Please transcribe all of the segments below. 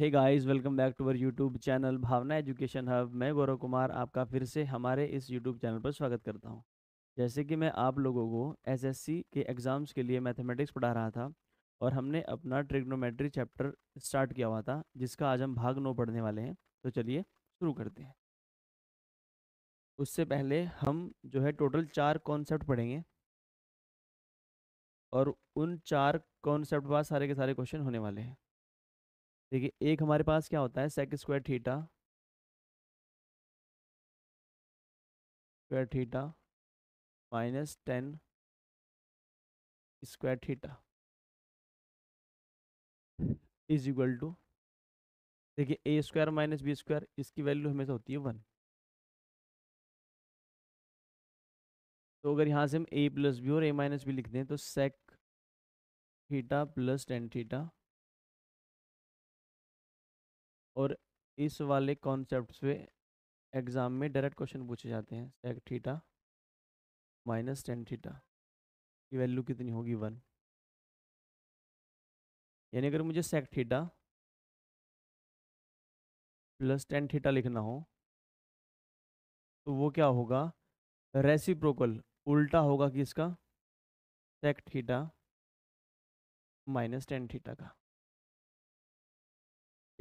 Hey guys welcome back to our YouTube channel Bhavna education hub मैं गौरव कुमार आपका फिर से हमारे इस यूट्यूब चैनल पर स्वागत करता हूं जैसे कि मैं आप लोगों को एसएससी के एग्ज़ाम्स के लिए मैथमेटिक्स पढ़ा रहा था और हमने अपना ट्रिग्नोमेट्री चैप्टर स्टार्ट किया हुआ था जिसका आज हम भाग नौ पढ़ने वाले हैं तो चलिए शुरू करते हैं उससे पहले हम जो है टोटल चार कॉन्सेप्ट पढ़ेंगे और उन चार कॉन्सेप्ट बाद सारे के सारे क्वेश्चन होने वाले हैं देखिए एक हमारे पास क्या होता है sec square theta square theta minus tan square theta is equal to देखिए ए स्क्वायर माइनस बी स्क्वायर इसकी वैल्यू हमेशा होती है वन तो अगर यहाँ से हम ए प्लस बी और ए माइनस बी लिख दें तो sec theta plus tan theta और इस वाले कॉन्सेप्ट पे एग्ज़ाम में डायरेक्ट क्वेश्चन पूछे जाते हैं sec theta minus tan theta की वैल्यू कितनी होगी वन यानी अगर मुझे sec theta plus tan theta लिखना हो तो वो क्या होगा रेसिप्रोकल उल्टा होगा किसका sec theta minus tan theta का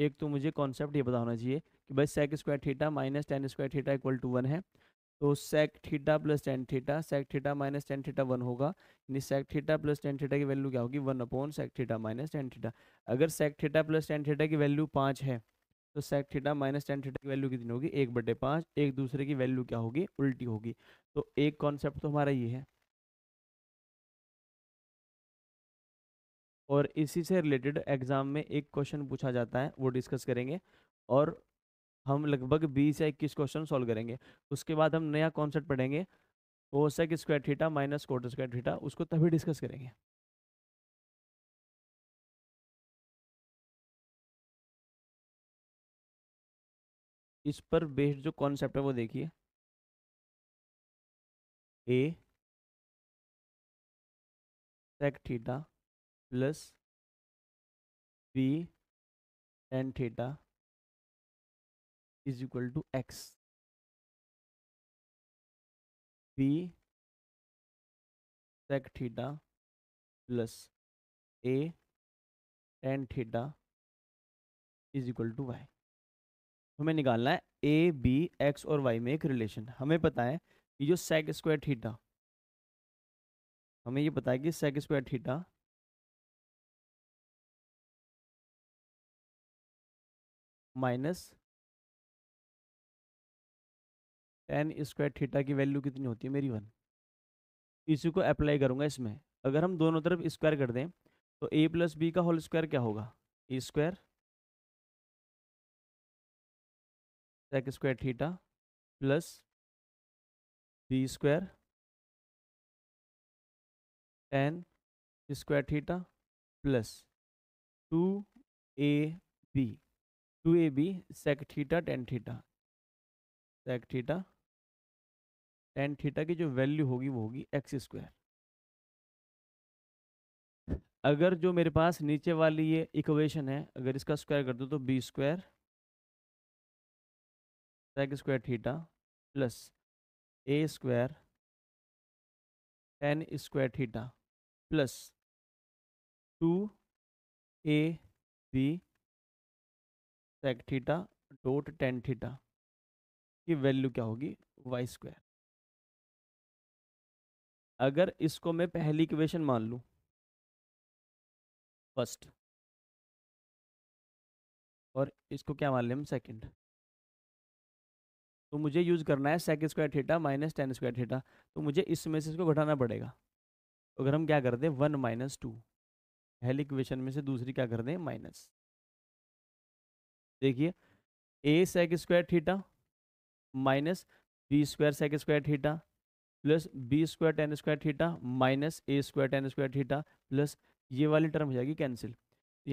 एक तो मुझे कॉन्सेप्ट ये बताना चाहिए कि भाई sec square theta minus tan square theta equal to one है तो sec theta plus tan theta sec theta minus tan theta one होगा यानी sec theta plus tan theta की वैल्यू क्या होगी one upon sec theta minus tan theta अगर sec theta plus tan theta की value पाँच है तो sec theta minus tan theta की वैल्यू कितनी होगी एक बटे पाँच एक दूसरे की वैल्यू क्या होगी उल्टी होगी तो एक कॉन्सेप्ट तो हमारा ये है और इसी से रिलेटेड एग्ज़ाम में एक क्वेश्चन पूछा जाता है वो डिस्कस करेंगे और हम लगभग बीस या इक्कीस क्वेश्चन सॉल्व करेंगे उसके बाद हम नया कॉन्सेप्ट पढ़ेंगे sec square theta minus cot square theta उसको तभी डिस्कस करेंगे इस पर बेस्ड जो कॉन्सेप्ट है वो देखिए A sec theta plus B tan theta is equal to x B sec theta plus A tan theta is equal to Y हमें निकालना है ए बी एक्स और वाई में एक रिलेशन हमें पता है कि जो सेक स्क्वायर थीटा हमें ये पता है कि sec square theta minus tan square theta की वैल्यू कितनी होती है मेरी वन इसी को अप्लाई करूंगा इसमें अगर हम दोनों तरफ स्क्वायर कर दें तो ए प्लस बी का होल स्क्वायर क्या होगा ए square sec square theta plus B square tan square theta plus two A B two A B sec theta tan theta sec theta tan theta की जो value होगी वो होगी X square अगर जो मेरे पास नीचे वाली ये इक्वेशन है अगर इसका स्क्वायर कर दो तो B square sec square theta plus A square tan square theta plus two A B sec theta dot tan theta की वैल्यू क्या होगी वाई स्क्वायर अगर इसको मैं पहली इक्वेशन मान लूँ फर्स्ट और इसको क्या मान लें हम सेकेंड तो मुझे यूज़ करना है sec square theta minus tan square theta तो मुझे इसमें से इसको घटाना पड़ेगा तो अगर हम क्या कर दें वन माइनस टू पहली इक्वेशन में से दूसरी क्या कर दें माइनस देखिए A sec square theta minus B square sec square theta plus B square tan square theta minus A square tan square theta plus ये वाली टर्म हो जाएगी कैंसिल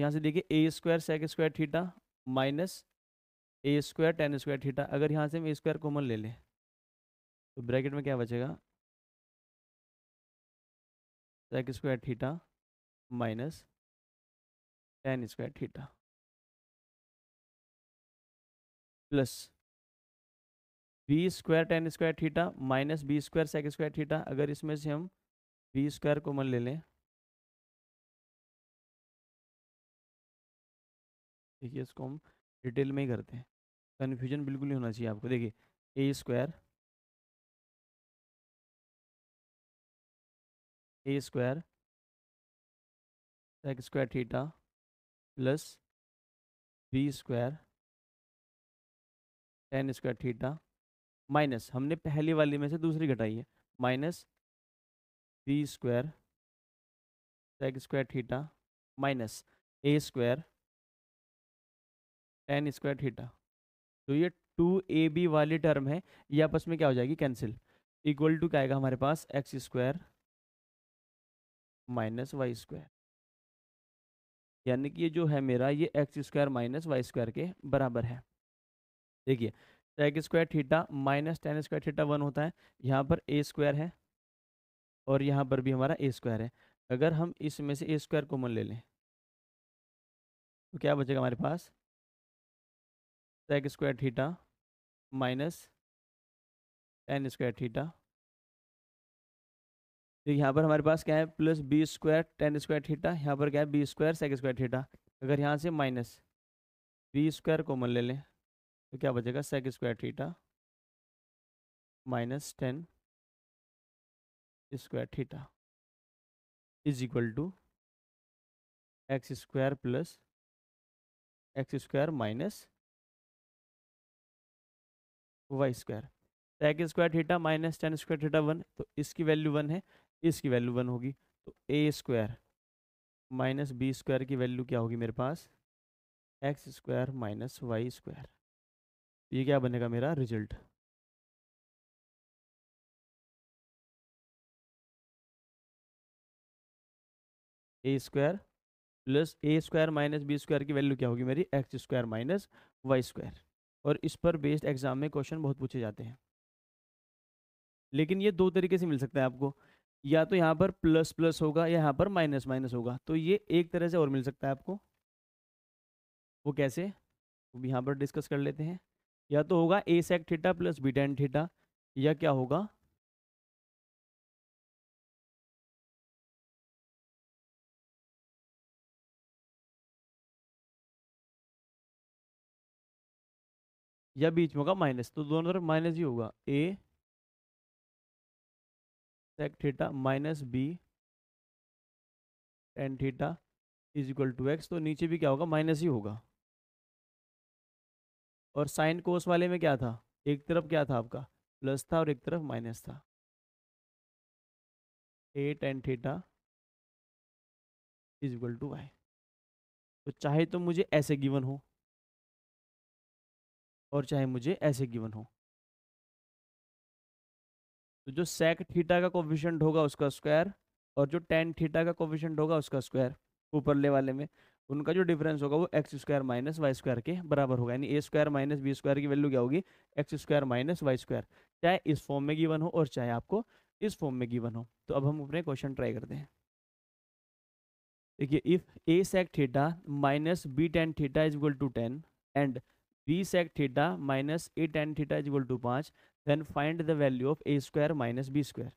यहाँ से देखिए ए square sec square theta minus ए square tan square theta अगर यहाँ से हम ए स्क्वायर कॉमन ले लें तो ब्रैकेट में क्या बचेगा sec square theta minus tan square theta plus B square tan square theta minus B square sec square theta अगर इसमें से हम बी स्क्वायर को मन ले लें देखिए इसको हम डिटेल में ही करते हैं कन्फ्यूजन बिल्कुल नहीं होना चाहिए आपको देखिए ए square A square sec square theta plus B square tan square theta minus हमने पहली वाली में से दूसरी घटाई है minus B square sec square theta minus ए स्क्वायर टेन स्क्वायर थीटा तो ये टू ए बी वाली टर्म है ये आपस में क्या हो जाएगी कैंसिल इक्वल टू क्या आएगा हमारे पास X square minus Y square यानी कि ये जो है मेरा ये X square minus Y square के बराबर है देखिए sec square theta minus tan square theta one होता है यहाँ पर ए स्क्वायर है और यहाँ पर भी हमारा ए स्क्वायर है अगर हम इसमें से ए स्क्वायर कॉमन ले लें तो क्या बचेगा हमारे पास sec square theta minus tan square theta तो यहाँ पर हमारे पास क्या है plus B square tan square theta यहाँ पर क्या है B square sec square theta अगर यहाँ से माइनस बी स्क्वायर कॉमन ले लें तो क्या बचेगा sec square theta minus tan square theta is equal to x square plus X square minus Y square sec square theta minus tan square theta one तो इसकी वैल्यू वन है इसकी value one होगी तो ए स्क्वायर माइनस बी स्क्वायर की value क्या होगी मेरे पास X square minus Y square ये क्या बनेगा मेरा result A square plus A square minus B square की वैल्यू क्या होगी मेरी X square minus Y square और इस पर बेस्ड एग्जाम में क्वेश्चन बहुत पूछे जाते हैं लेकिन ये दो तरीके से मिल सकता है आपको या तो यहाँ पर प्लस प्लस होगा या यहाँ पर माइनस माइनस होगा तो ये एक तरह से और मिल सकता है आपको वो कैसे वो भी यहाँ पर डिस्कस कर लेते हैं या तो होगा A sec theta plus B tan theta या क्या होगा या बीच में होगा माइनस तो दोनों तरफ माइनस ही होगा A sec theta minus B tan theta is equal to x तो नीचे भी क्या होगा माइनस ही होगा और साइन कोस वाले में क्या था एक तरफ क्या था आपका प्लस था और एक तरफ माइनस था A tan theta is equal to Y तो चाहे तो मुझे ऐसे गिवन हो और चाहे मुझे ऐसे गिवन हो तो जो सेक थीटा का कोविशेंट होगा उसका स्क्वायर और जो टेन थीटा का कोविशेंट होगा उसका स्क्वायर ऊपरले वाले में उनका जो डिफरेंस होगा वो X square minus Y square के बराबर होगा यानी A square minus B square की वैल्यू क्या होगी X square minus Y square चाहे इस फॉर्म में गिवन हो और चाहे आपको इस फॉर्म में गिवन हो तो अब हम अपने क्वेश्चन ट्राई करते हैं देखिए if a sec theta minus B tan theta is equal to ten and b sec theta minus A tan theta is equal to पाँच then find the value of a square minus B square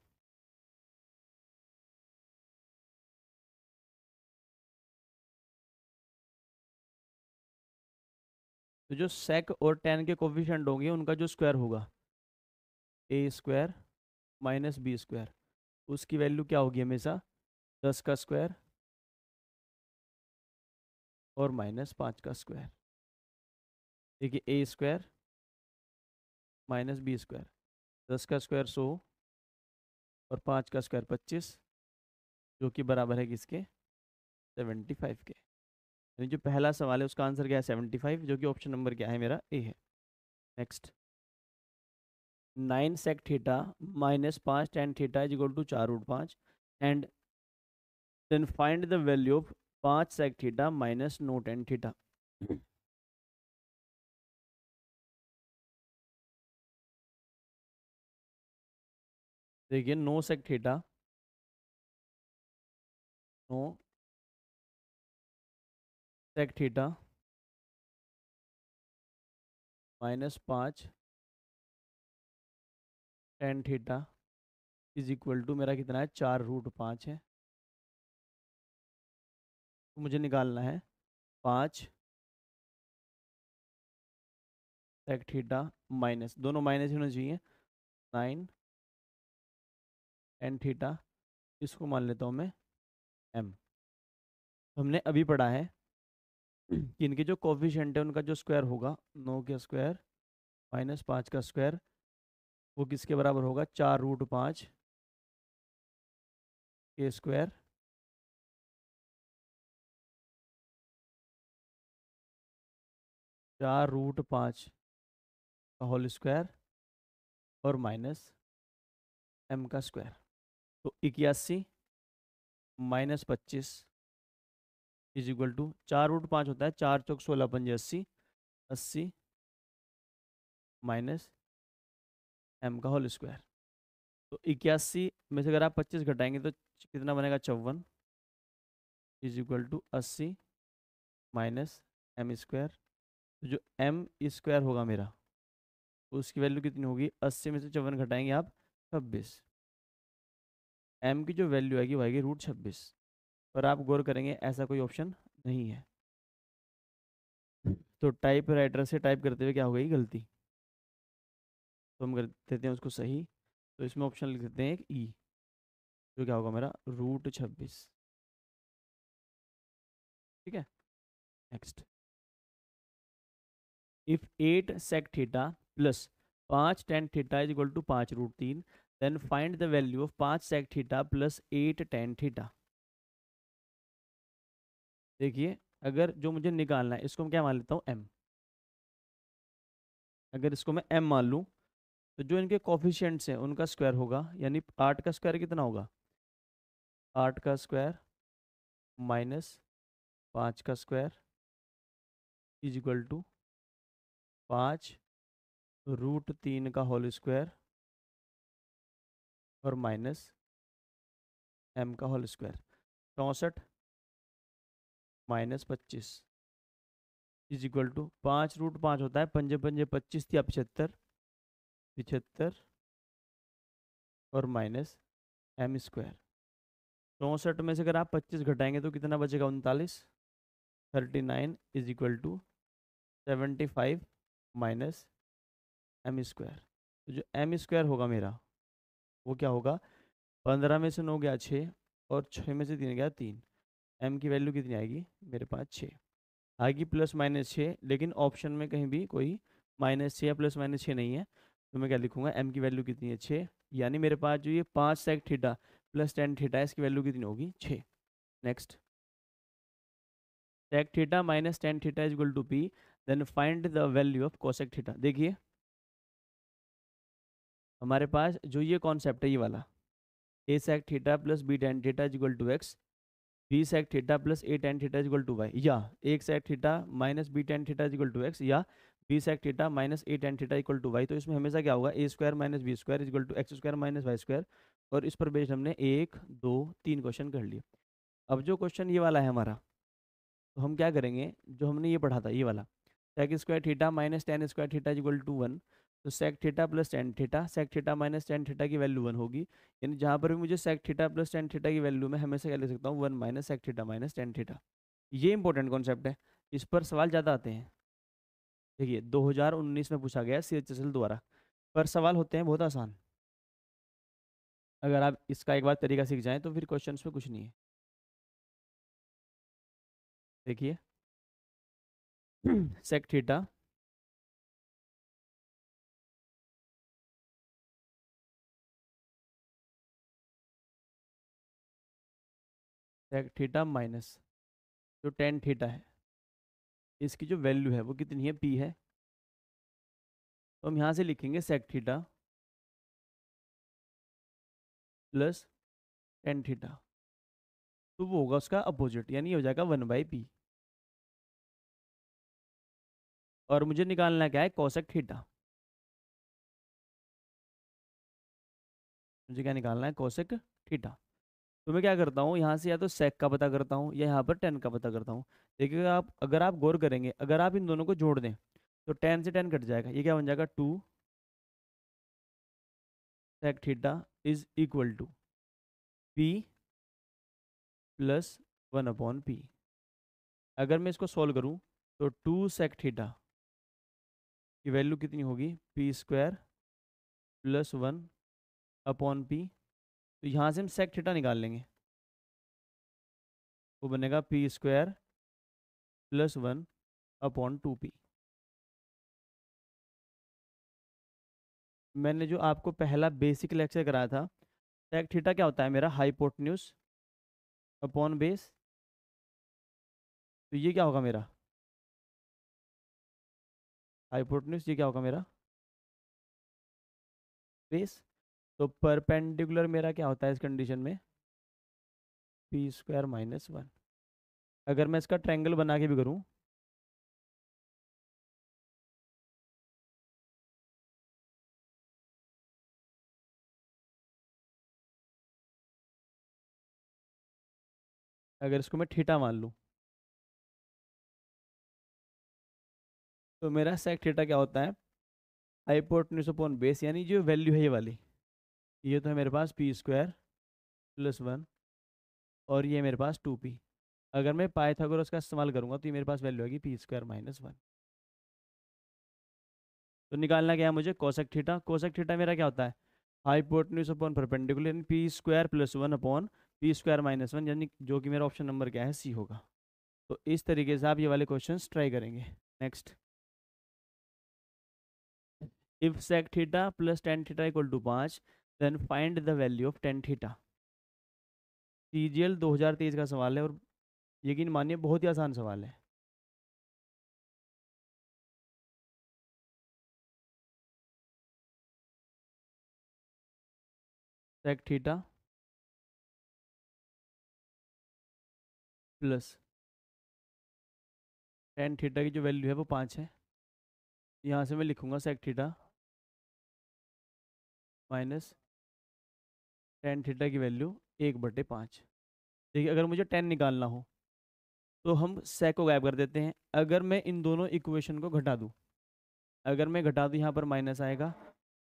तो जो सेक और ten के coefficient होंगे उनका जो square होगा ए square minus B square उसकी वैल्यू क्या होगी हमेशा दस का स्क्वायर और माइनस पाँच का स्क्वायर देखिए ए स्क्वायर माइनस बी स्क्वायर दस का स्क्वायर सौ और पाँच का स्क्वायर पच्चीस जो कि बराबर है किसके सेवेंटी फाइव के यानी तो जो पहला सवाल है उसका आंसर क्या है सेवेंटी फाइव जो कि ऑप्शन नंबर क्या है मेरा ए है next nine sec theta minus पाँच tan theta is equal to चार रूट पाँच and then find the value of पाँच sec theta minus no tan theta देखिए no sec theta no sec theta minus पाँच tan theta is equal to मेरा कितना है चार रूट पाँच है तो मुझे निकालना है पाँच सेक थीटा माइनस दोनों माइनस होना चाहिए नाइन टेन थीटा इसको मान लेता हूँ मैं एम तो हमने अभी पढ़ा है हम्म। कि इनके जो कॉफिशेंट है उनका जो स्क्वायर होगा नौ का स्क्वायर माइनस पाँच का स्क्वायर वो किसके बराबर होगा चार रूट पाँच के स्क्वायर चार रूट पाँच का होल स्क्वायर और माइनस एम का स्क्वायर तो इक्यासी माइनस पच्चीस इज इक्वल टू चार रूट पाँच होता है चार चौक सोलह पंजे अस्सी अस्सी माइनस एम का होल स्क्वायर तो इक्यासी में से अगर आप पच्चीस घटाएंगे तो कितना बनेगा चौवन इज इक्वल टू अस्सी माइनस एम स्क्वायर तो जो एम स्क्वायर होगा मेरा उसकी वैल्यू कितनी होगी अस्सी में से चौवन घटाएंगे आप छब्बीस एम की जो वैल्यू आएगी वो आएगी रूट छब्बीस पर आप गौर करेंगे ऐसा कोई ऑप्शन नहीं है तो टाइप राइटर से टाइप करते हुए क्या हो गई गलती तो हम कर देते हैं उसको सही तो इसमें ऑप्शन लिख देते हैं एक ई e, जो क्या होगा मेरा रूट छब्बीस ठीक है next if eight sec theta plus पाँच tan theta is equal to पाँच रूट तीन then find the value of पाँच sec theta plus eight tan theta देखिए अगर जो मुझे निकालना है इसको मैं क्या मान लेता हूँ एम अगर इसको मैं एम मान लूँ तो जो इनके कॉफिशेंट्स हैं उनका स्क्वायर होगा यानी आठ का स्क्वायर कितना होगा आठ का स्क्वायर माइनस पाँच का स्क्वायर इज इक्वल टू पाँच रूट तीन का होल स्क्वायर और माइनस एम का होल स्क्वायर चौंसठ माइनस पच्चीस इज इक्वल टू पाँच रूट पाँच होता है पंजे पंजे पच्चीस या पिछहत्तर पिछहत्तर और माइनस एम स्क्वायर चौंसठ में से अगर आप पच्चीस घटाएंगे तो कितना बचेगा उनतालीस thirty nine is equal to seventy five minus m square तो जो एम स्क्वायर होगा मेरा वो क्या होगा पंद्रह में से नौ गया छः और छः में से तीन गया तीन एम की वैल्यू कितनी आएगी मेरे पास छः आएगी प्लस माइनस छः लेकिन ऑप्शन में कहीं भी कोई माइनस छः या प्लस माइनस छः नहीं है तो मैं क्या लिखूंगा एम की वैल्यू कितनी है छः यानी मेरे पास जो ये पाँच सेक थीटा प्लस टेन है इसकी वैल्यू कितनी होगी छः next sec theta minus tan theta is equal to p then find the value of cosec theta देखिए हमारे पास जो ये कॉन्सेप्ट है ये वाला a sec theta plus B tan theta is equal to x B sec theta plus A tan theta is equal to y या एक sec theta minus B tan theta is equal to x या b sec theta minus A tan theta equal to Y तो इसमें हमेशा क्या होगा ए square minus B square is equal to x square minus Y square और इस पर बेस्ड हमने एक दो तीन क्वेश्चन कर लिए अब जो क्वेश्चन ये वाला है हमारा तो हम क्या करेंगे जो हमने ये पढ़ा था ये वाला sec square theta minus tan square theta is equal to one तो sec theta plus tan theta sec theta minus tan theta की वैल्यू वन होगी यानी जहाँ पर भी मुझे sec theta plus tan theta की वैल्यू में हमेशा क्या ले सकता हूँ one minus sec theta minus tan theta ये इंपॉर्टेंट कॉन्सेप्ट है इस पर सवाल ज़्यादा आते हैं देखिए 2019 में पूछा गया सी एच एस एल द्वारा पर सवाल होते हैं बहुत आसान अगर आप इसका एक बार तरीका सीख जाएँ तो फिर क्वेश्चन में कुछ नहीं है देखिए sec theta sec theta minus जो टेन थीटा है इसकी जो वैल्यू है वो कितनी है पी है तो हम यहाँ से लिखेंगे sec theta plus tan theta तो वो होगा उसका अपोजिट यानी हो जाएगा वन बाई पी और मुझे निकालना क्या है कौशक थीटा मुझे क्या निकालना है कौशक थीटा तो मैं क्या करता हूँ यहाँ से या तो सेक का पता करता हूँ या यहाँ पर टेन का पता करता हूँ देखिएगा आप अगर आप गौर करेंगे अगर आप इन दोनों को जोड़ दें तो टेन से टेन कट जाएगा ये क्या बन जाएगा two sec theta is equal to p plus one upon p अगर मैं इसको सॉल्व करूँ तो टू सेक थीटा की वैल्यू कितनी होगी p square plus one upon p तो यहाँ से हम सेक थीटा निकाल लेंगे वो बनेगा p square plus one upon two p मैंने जो आपको पहला बेसिक लेक्चर कराया था टेक थीटा क्या होता है मेरा न्यूज अपॉन बेस तो ये क्या होगा मेरा हाइपोटन्यूज ये क्या होगा मेरा बेस तो परपेंडिकुलर मेरा क्या होता है इस कंडीशन में पी स्क्वायर माइनस वन अगर मैं इसका ट्रेंगल बना के भी करूँ अगर इसको मैं ठीटा मान लूँ तो मेरा सेक थीटा क्या होता है हाइपोटनिस अपॉन बेस यानी जो वैल्यू है ये वाली ये तो है मेरे पास पी स्क्वायर प्लस वन और ये मेरे पास टू पी अगर मैं पाइथागोरस का इस्तेमाल करूँगा तो ये मेरे पास वैल्यू आएगी पी स्क्वायर माइनस वन तो निकालना क्या है मुझे कोसक थीटा कोसक थीटा मेरा क्या होता है हाइपोटन्यूस अपॉन परपेंडिकुलर यानी p square plus one upon p square minus one यानी जो कि मेरा ऑप्शन नंबर क्या है सी होगा तो इस तरीके से आप ये वाले क्वेश्चन ट्राई करेंगे next if sec theta plus tan theta equal to पाँच then find the value of tan theta C G L दो हज़ार तेईस का सवाल है और यकीन मानिए बहुत ही आसान सवाल है sec theta plus tan theta की जो वैल्यू है वो पाँच है यहाँ से मैं लिखूँगा sec theta minus tan theta की वैल्यू एक बटे पाँच देखिए अगर मुझे टेन निकालना हो तो हम सेक को गायब कर देते हैं अगर मैं इन दोनों इक्वेशन को घटा दूँ अगर मैं घटा दूँ यहाँ पर माइनस आएगा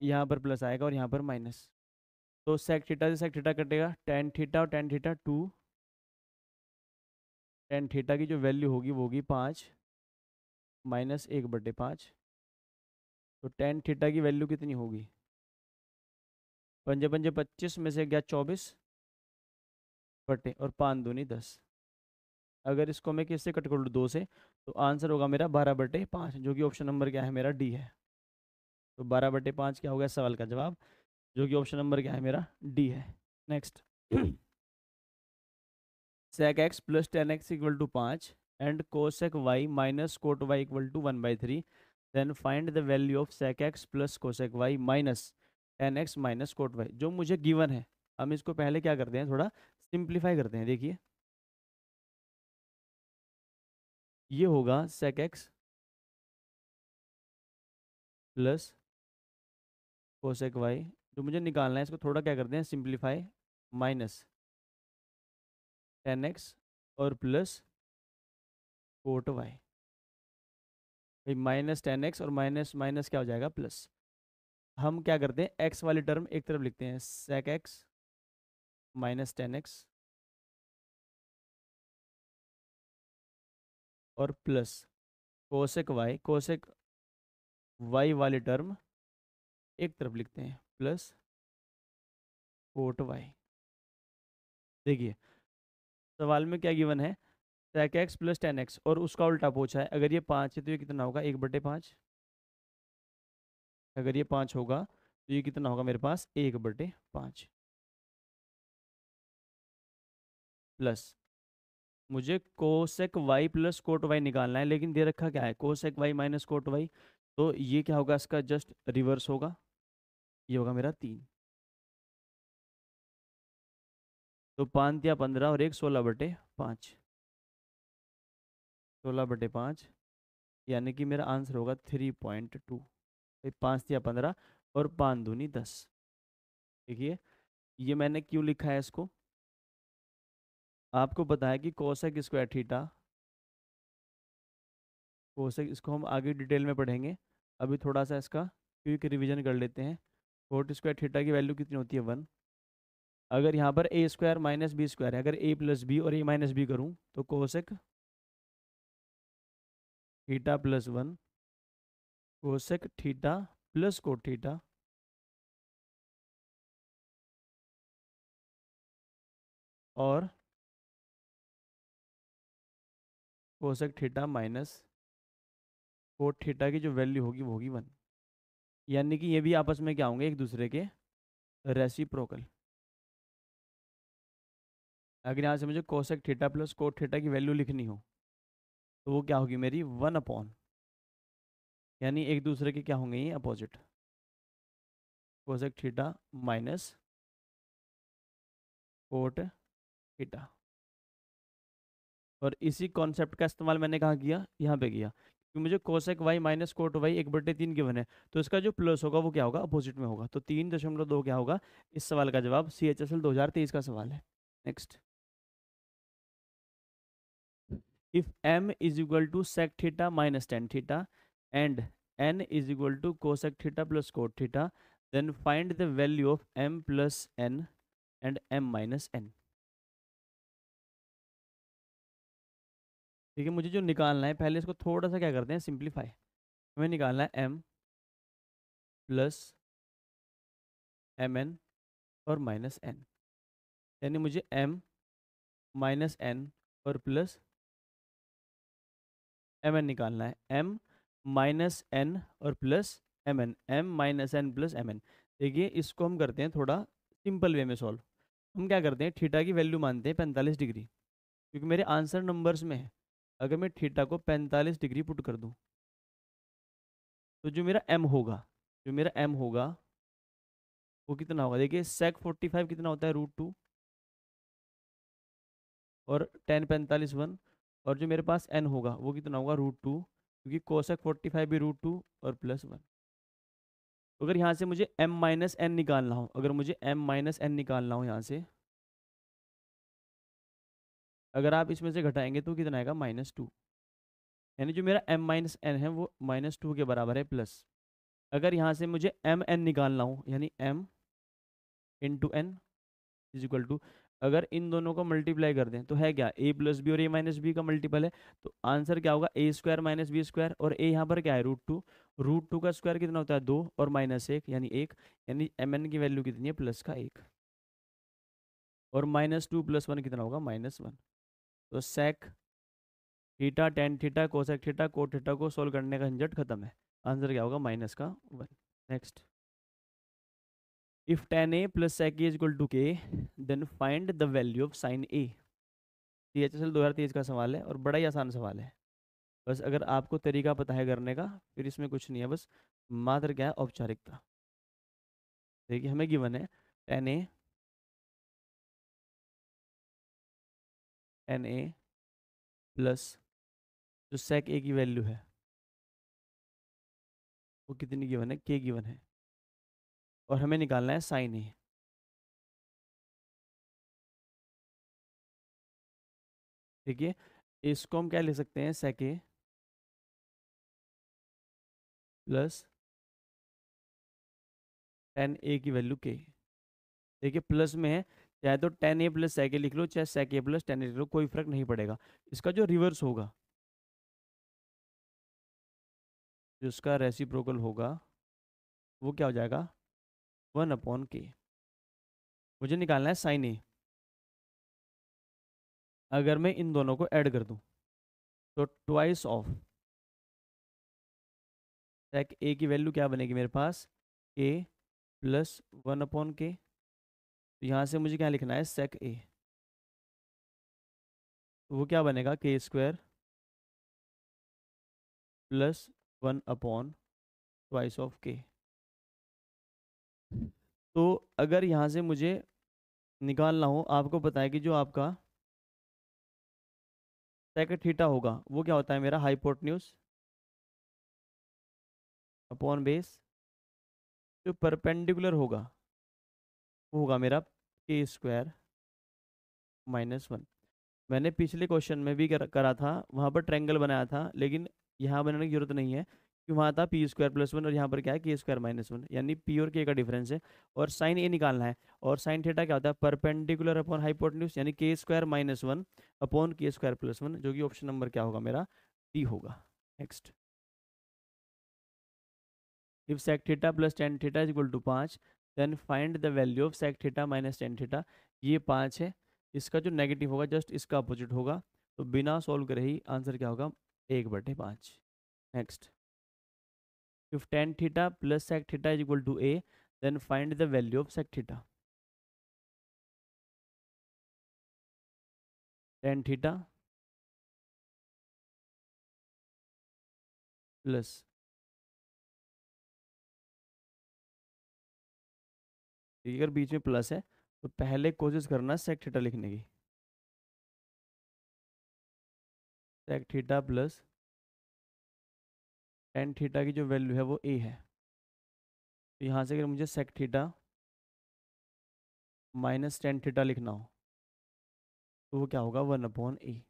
यहाँ पर प्लस आएगा और यहाँ पर माइनस तो सेक थीटा से सेक थीटा कटेगा टेन थीटा और tan theta two tan theta की जो वैल्यू होगी वो होगी पाँच माइनस एक बटे पाँच तो टेन थीटा की वैल्यू कितनी होगी पंजे पंजे पच्चीस में से गया चौबीस बटे और पाँच दूनी दस अगर इसको मैं किससे कट कर लूँ दो से तो आंसर होगा मेरा बारह बटे पाँच जो कि ऑप्शन नंबर क्या है मेरा डी है तो बारह बटे पाँच क्या हो गया सवाल का जवाब जो कि ऑप्शन नंबर क्या है मेरा डी है next sec x plus tan x equal to पाँच and cosec y minus cot y equal to one by three then find the value of sec x plus cosec y minus n x minus cot y जो मुझे given है हम इसको पहले क्या करते हैं थोड़ा सिंप्लीफाई करते हैं देखिए ये होगा sec x plus cosec y जो मुझे निकालना है इसको थोड़ा क्या करते हैं सिंप्लीफाई माइनस टेन एक्स और plus cot y minus tan x और माइनस माइनस क्या हो जाएगा प्लस हम क्या करते हैं एक्स वाली टर्म एक तरफ लिखते हैं sec x minus tan x और plus cosec y cosec y वाली टर्म एक तरफ लिखते हैं प्लस कोट वाई देखिए सवाल में क्या गिवन है sec x plus tan x और उसका उल्टा पूछा है अगर ये पाँच है तो ये कितना होगा एक बटे पाँच अगर ये पाँच होगा तो ये कितना होगा मेरे पास एक बटे पाँच प्लस मुझे cosec y plus cot y निकालना है लेकिन दे रखा क्या है cosec y minus cot y तो ये क्या होगा इसका जस्ट रिवर्स होगा ये होगा मेरा तीन तो पाँच या पंद्रह और एक सोलह बटे पाँच सोलह बटे पाँच यानी कि मेरा आंसर होगा थ्री पॉइंट टू पाँच या पंद्रह और पाँच दूनी दस देखिए ये मैंने क्यों लिखा है इसको आपको बताया कि कौशक स्क्वायर थीटा कौशक इसको हम आगे डिटेल में पढ़ेंगे अभी थोड़ा सा इसका क्योंकि रिवीजन कर लेते हैं कोट स्क्वायर थीटा की वैल्यू कितनी होती है वन अगर यहाँ पर a square minus B square है अगर ए प्लस बी और ए माइनस बी करूँ तो cosec theta plus one cosec theta plus cot theta और cosec theta minus cot theta की जो वैल्यू होगी वो होगी वन यानी कि ये भी आपस में क्या होंगे एक दूसरे के रेसिप्रोकल अगर यहाँ से मुझे cosec theta plus cot theta की वैल्यू लिखनी हो तो वो क्या होगी मेरी वन अपॉन यानी एक दूसरे के क्या होंगे ये opposite cosec theta minus cot theta और इसी कॉन्सेप्ट का इस्तेमाल मैंने कहाँ किया यहाँ पे किया क्योंकि मुझे cosec y minus cot y एक बटे तीन गिवन है तो इसका जो प्लस होगा वो क्या होगा अपोजिट में होगा तो तीन दशमलव दो क्या होगा इस सवाल का जवाब सी एच एस एल दो हज़ार तेईस का सवाल है next if m is equal to sec theta minus tan theta and n is equal to cosec theta plus cot theta then find the value of m plus n and m minus n ठीक है मुझे जो निकालना है पहले इसको थोड़ा सा क्या करते हैं सिंप्लीफाई हमें निकालना है एम प्लस एम एन और माइनस एन यानी मुझे एम माइनस एन और प्लस एम एन निकालना है एम माइनस एन और plus m n m minus n plus m n देखिए इसको हम करते हैं थोड़ा सिंपल वे में सॉल्व हम क्या करते हैं थीटा की वैल्यू मानते हैं पैंतालीस डिग्री क्योंकि मेरे आंसर नंबर्स में है अगर मैं थीटा को पैंतालीस डिग्री पुट कर दूँ तो जो मेरा एम होगा जो मेरा एम होगा वो कितना होगा देखिए सेक फोर्टी फाइव कितना होता है रूट टू और टेन पैंतालीस वन और जो मेरे पास एन होगा वो कितना होगा रूट टू क्योंकि कोशक फोर्टी फाइव भी रूट टू और प्लस वन तो अगर यहाँ से मुझे m माइनस एन निकालना हो अगर मुझे m माइनस एन निकालना हो यहाँ से अगर आप इसमें से घटाएंगे तो कितना आएगा माइनस टू यानी जो मेरा m माइनस एन है वो माइनस टू के बराबर है प्लस अगर यहाँ से मुझे एम एन निकालना हो यानी m into n is equal to अगर इन दोनों को मल्टीप्लाई कर दें तो है क्या ए प्लस बी और ए माइनस बी का मल्टीपल है तो आंसर क्या होगा ए स्क्वायर माइनस बी स्क्वायर और ए यहाँ पर क्या है रूट टू रूट टू का स्क्वायर कितना होता है दो और माइनस एक यानी एक यानी एम एन की वैल्यू कितनी है प्लस का एक और माइनस टू प्लस वन कितना होगा माइनस वन तो sec theta tan theta cosec theta cot theta को सोल्व करने का झंझट खत्म है आंसर क्या होगा माइनस का one next if tan a plus sec a is two k then find the value of sine a T H S L दो हज़ार तेईस का सवाल है और बड़ा ही आसान सवाल है बस अगर आपको तरीका पता है करने का फिर इसमें कुछ नहीं है बस मात्र क्या है औपचारिकता देखिए हमें गिवन है tan a tan a plus जो सेक ए की वैल्यू है वो कितनी गिवन है के गिवन है और हमें निकालना है साइन ए ठीक है इसको हम क्या ले सकते हैं सेक ए प्लस टेन ए की वैल्यू के देखिए प्लस में है चाहे तो टेन ए प्लस सेके ए लिख लो चाहे सेक ए प्लस टेन ए लिख लो कोई फर्क नहीं पड़ेगा इसका जो रिवर्स होगा जो इसका रेसिप्रोकल होगा वो क्या हो जाएगा वन अपॉन के मुझे निकालना है साइन ए अगर मैं इन दोनों को ऐड कर दूं तो ट्वाइस ऑफ सेक ए की वैल्यू क्या बनेगी मेरे पास के प्लस वन अपॉन के तो यहाँ से मुझे क्या लिखना है सेक ए तो वो क्या बनेगा k square plus one upon twice of k तो अगर यहाँ से मुझे निकालना हो आपको पता है कि जो आपका सेक थीटा होगा वो क्या होता है मेरा हाईपोर्ट न्यूज अपॉन बेस जो परपेंडिकुलर होगा वो होगा मेरा के स्क्वायर माइनस वन मैंने पिछले क्वेश्चन में भी करा था वहाँ पर ट्रैंगल बनाया था लेकिन यहाँ बनाने की जरूरत नहीं है वहाँ था पी स्क्वायर प्लस वन और यहाँ पर क्या है के स्क्वायर माइनस वन यानी पी और के का डिफरेंस है और साइन ए निकालना है और साइन थीटा क्या होता है परपेंडिकुलर अपॉन हाइपोटेन्यूस यानी k square minus one upon k square plus one जो कि ऑप्शन नंबर क्या होगा मेरा डी होगा next if sec theta plus tan theta is equal to पाँच then find the value of sec theta minus tan theta ये पाँच है इसका जो नेगेटिव होगा जस्ट इसका अपोजिट होगा तो बिना सॉल्व करे ही आंसर क्या होगा एक बटे पाँच next if tan theta plus sec theta is equal to a then find the value of sec theta tan theta plus अगर बीच में प्लस है तो पहले कोशिश करना सेक थीटा लिखने की sec theta plus tan theta की जो वैल्यू है वो ए है तो यहाँ से अगर मुझे sec theta minus tan theta लिखना हो तो वो क्या होगा वन अपॉन ए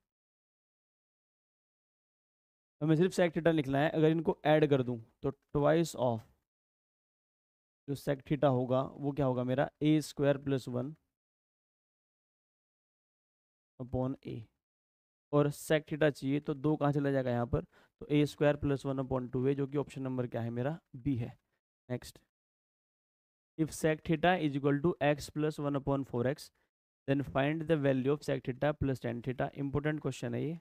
हमें सिर्फ सेक थीटा लिखना है अगर इनको ऐड कर दूं तो ट्वाइस ऑफ जो सेक थीटा होगा वो क्या होगा मेरा a square plus one upon a और सेक थीटा चाहिए तो दो कहाँ चला जाएगा यहाँ पर तो ए square plus one point two a जो कि ऑप्शन नंबर क्या है मेरा बी है next if sec theta is equal to x plus one upon four x then find the value of sec theta plus tan theta important question है ये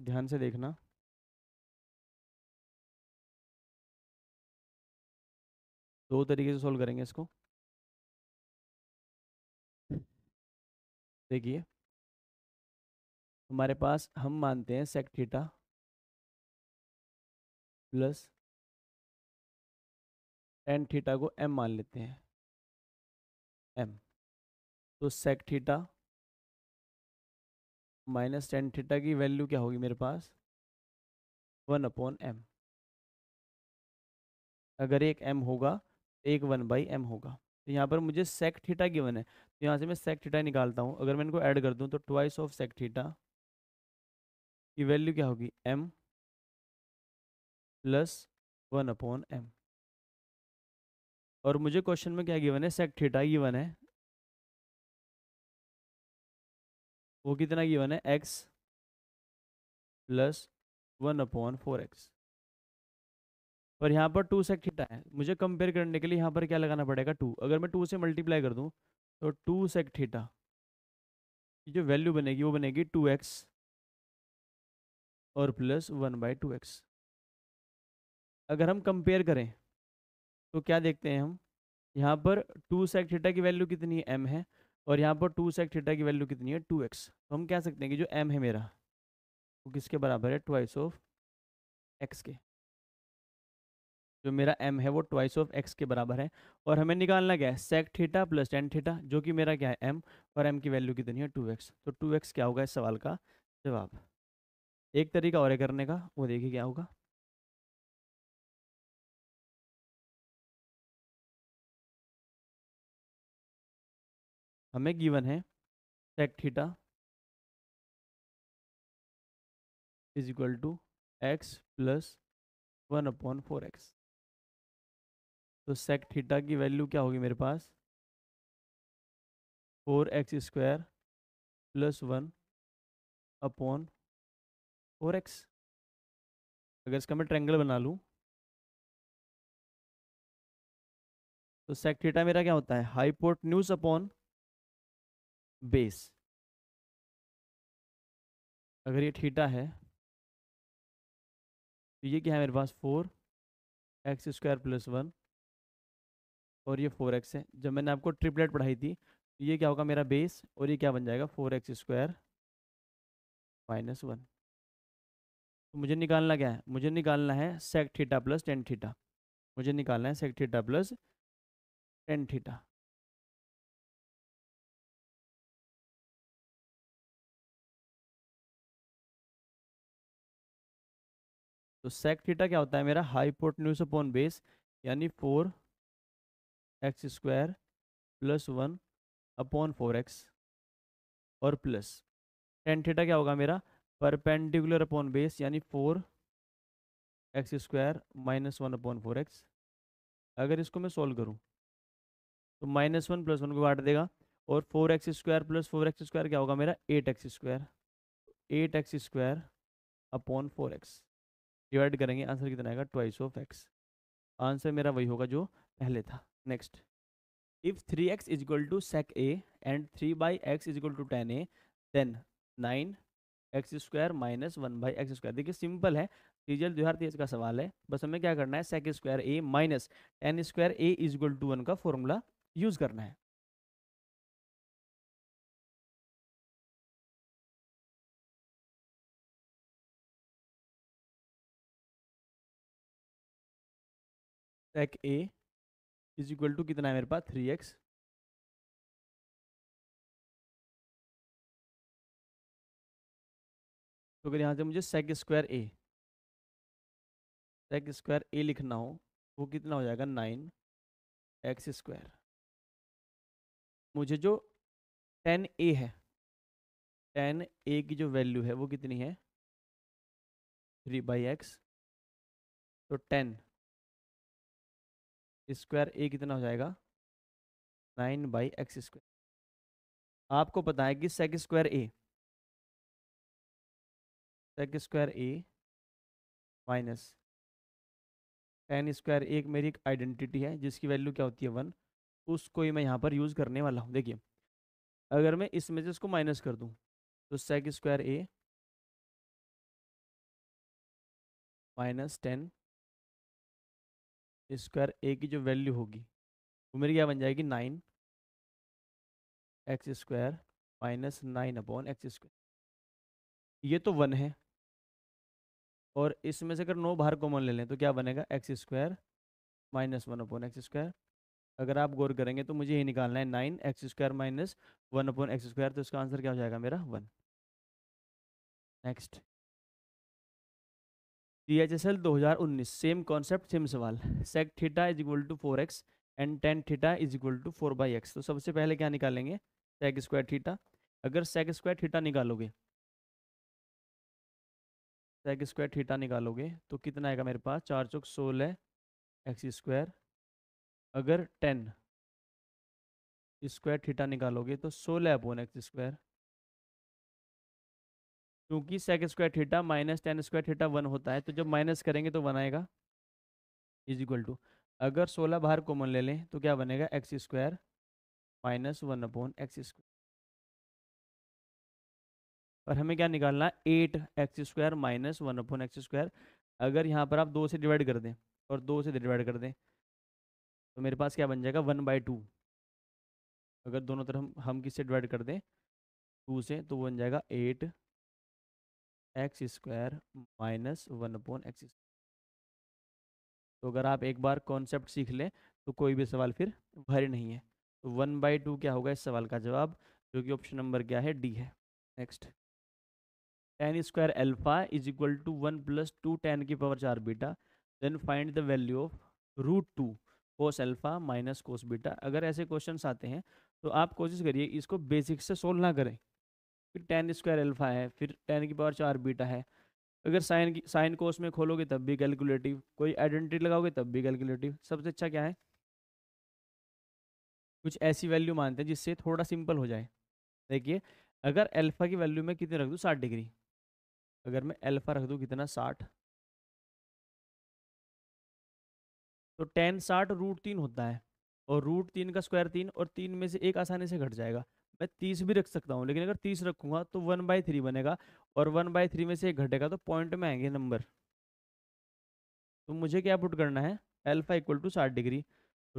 ध्यान से देखना दो तरीके से सॉल्व करेंगे इसको देखिए हमारे पास हम मानते हैं sec theta plus tan theta को एम मान लेते हैं एम तो sec theta minus tan theta की वैल्यू क्या होगी मेरे पास वन अपॉन एम अगर एक एम होगा तो एक वन बाई एम होगा तो यहाँ पर मुझे सेक थीटा गिवन है तो यहाँ से मैं सेक थीटा निकालता हूँ अगर मैं इनको ऐड कर दूँ तो ट्वाइस ऑफ सेक थीटा की वैल्यू क्या होगी m plus one upon m और मुझे क्वेश्चन में क्या गिवन है सेक थीटा गिवन है वो कितना गिवन है x plus one upon four x और यहाँ पर टू सेक थीटा है मुझे कंपेयर करने के लिए यहाँ पर क्या लगाना पड़ेगा टू अगर मैं टू से मल्टीप्लाई कर दूँ तो टू सेक थीटा की जो वैल्यू बनेगी वो बनेगी टू एक्स और plus one by two x अगर हम कंपेयर करें तो क्या देखते हैं हम यहाँ पर टू सेक थीटा की वैल्यू कितनी है एम है और यहाँ पर टू सेक थीटा की वैल्यू कितनी है टू एक्स तो हम कह सकते हैं कि जो एम है मेरा वो तो किसके बराबर है ट्वाइस ऑफ एक्स के जो मेरा एम है वो ट्वाइस ऑफ एक्स के बराबर है और हमें निकालना क्या है sec theta plus tan theta जो कि मेरा क्या है एम और एम की वैल्यू कितनी है टू एक्स तो टू एक्स क्या होगा इस सवाल का जवाब एक तरीका और करने का वो देखिए क्या होगा हमें गिवन है sec theta is equal to x plus one upon four x तो सेक थीटा की वैल्यू क्या होगी मेरे पास four x square plus one upon four x अगर इसका मैं ट्रेंगल बना लूँ तो सेक थीटा मेरा क्या होता है न्यूज अपॉन बेस अगर ये थीटा है तो ये क्या है मेरे पास four x square plus one और ये फोर एक्स है जब मैंने आपको ट्रिपलेट पढ़ाई थी तो ये क्या होगा मेरा बेस और ये क्या बन जाएगा four x square minus one तो मुझे निकालना क्या है मुझे निकालना है sec theta plus tan theta मुझे निकालना है sec theta plus tan theta तो सेक थीटा क्या होता है मेरा हाईपोटन्यूस अपॉन बेस यानी four x square plus one upon four x और प्लस टेन थीटा क्या होगा मेरा परपेंडिकुलर अपॉन बेस यानी four x square minus one upon four x अगर इसको मैं सॉल्व करूं तो माइनस वन प्लस वन को काट देगा और four x square plus four x square क्या होगा मेरा eight x square eight x square upon four x divide करेंगे आंसर कितना आएगा ट्वाइस ऑफ एक्स आंसर मेरा वही होगा जो पहले था next if three x is equal to sec a and three by x is equal to tan a then nine x square minus one by x square देखिए सिंपल है रिजल्ट जो हज़ार तेईस का सवाल है बस हमें क्या करना है sec square a minus tan square a is equal to one का फॉर्मूला यूज़ करना है sec a is equal to कितना है मेरे पास थ्री एक्स तो अगर यहाँ से मुझे सेक स्क्वायर ए सेक स्क्वायर ए लिखना हो वो कितना हो जाएगा नाइन एक्स स्क्वायर मुझे जो टेन ए है टेन ए की जो वैल्यू है वो कितनी है थ्री बाई एक्स तो टेन स्क्वायर ए कितना हो जाएगा नाइन बाई एक्स स्क्वायर आपको पता है कि sec square a sec square a minus tan square एक मेरी एक आइडेंटिटी है जिसकी वैल्यू क्या होती है वन उसको ही मैं यहाँ पर यूज़ करने वाला हूँ देखिए अगर मैं इसमें से इसको माइनस कर दूँ तो sec square a minus tan square a की जो वैल्यू होगी वो मेरी क्या बन जाएगी nine x square minus nine upon x square ये तो वन है और इसमें से अगर नौ बाहर कॉमन ले लें तो क्या बनेगा x square minus one upon x square अगर आप गौर करेंगे तो मुझे यही निकालना है nine x square minus one upon x square तो इसका आंसर क्या हो जाएगा मेरा one next D H S L दो हज़ार उन्नीस सेम कॉन्सेप्ट सेम सवाल sec theta is equal to four x and tan theta is equal to four by x तो सबसे पहले क्या निकालेंगे सेक स्क्वायर थीटा अगर सेक स्क्वायर थीटा निकालोगे सेक स्क्वायर थीटा निकालोगे तो कितना आएगा मेरे पास चार चौक सोलह एक्स स्क्वायर अगर टेन स्क्वायर थीटा निकालोगे तो सोलह अपोन एक्स स्क्वायर क्योंकि sec square theta minus tan square theta one होता है तो जब माइनस करेंगे तो वन आएगा इज इक्वल टू अगर सोलह बाहर कॉमन ले लें तो क्या बनेगा x square minus one upon x square और हमें क्या निकालना है eight x square minus one upon x square अगर यहाँ पर आप दो से डिवाइड कर दें और दो से डिवाइड कर दें तो मेरे पास क्या बन जाएगा वन बाई टू अगर दोनों तरफ हम हम किससे डिवाइड कर दें टू से तो वो बन जाएगा eight x square minus one upon x तो अगर आप एक बार कॉन्सेप्ट सीख लें तो कोई भी सवाल फिर भारी नहीं है तो वन बाई टू क्या होगा इस सवाल का जवाब जो कि ऑप्शन नंबर क्या है डी है next tan square alpha is equal to one plus two tan की पावर चार beta then find the value of root two cos alpha minus cos beta अगर ऐसे क्वेश्चन आते हैं तो आप कोशिश करिए इसको बेसिक से सोल्व ना करें फिर टेन स्क्वायर एल्फा है फिर टेन की पावर चार बीटा है अगर साइन की साइन कोस में खोलोगे तब भी कैलकुलेटिव कोई आइडेंटिटी लगाओगे तब भी कैलकुलेटिव सबसे अच्छा क्या है कुछ ऐसी वैल्यू मानते हैं जिससे थोड़ा सिंपल हो जाए देखिए अगर अल्फा की वैल्यू में कितने रख दूँ साठ डिग्री अगर मैं अल्फा रख दूँ कितना साठ तो टेन साठ रूट तीन होता है और रूट तीन का स्क्वायर तीन और तीन में से एक आसानी से घट जाएगा मैं तीस भी रख सकता हूँ लेकिन अगर तीस रखूँगा तो वन बाई थ्री बनेगा और वन बाई थ्री में से एक घटेगा तो पॉइंट में आएंगे नंबर तो मुझे क्या पुट करना है एल्फा इक्वल टू साठ डिग्री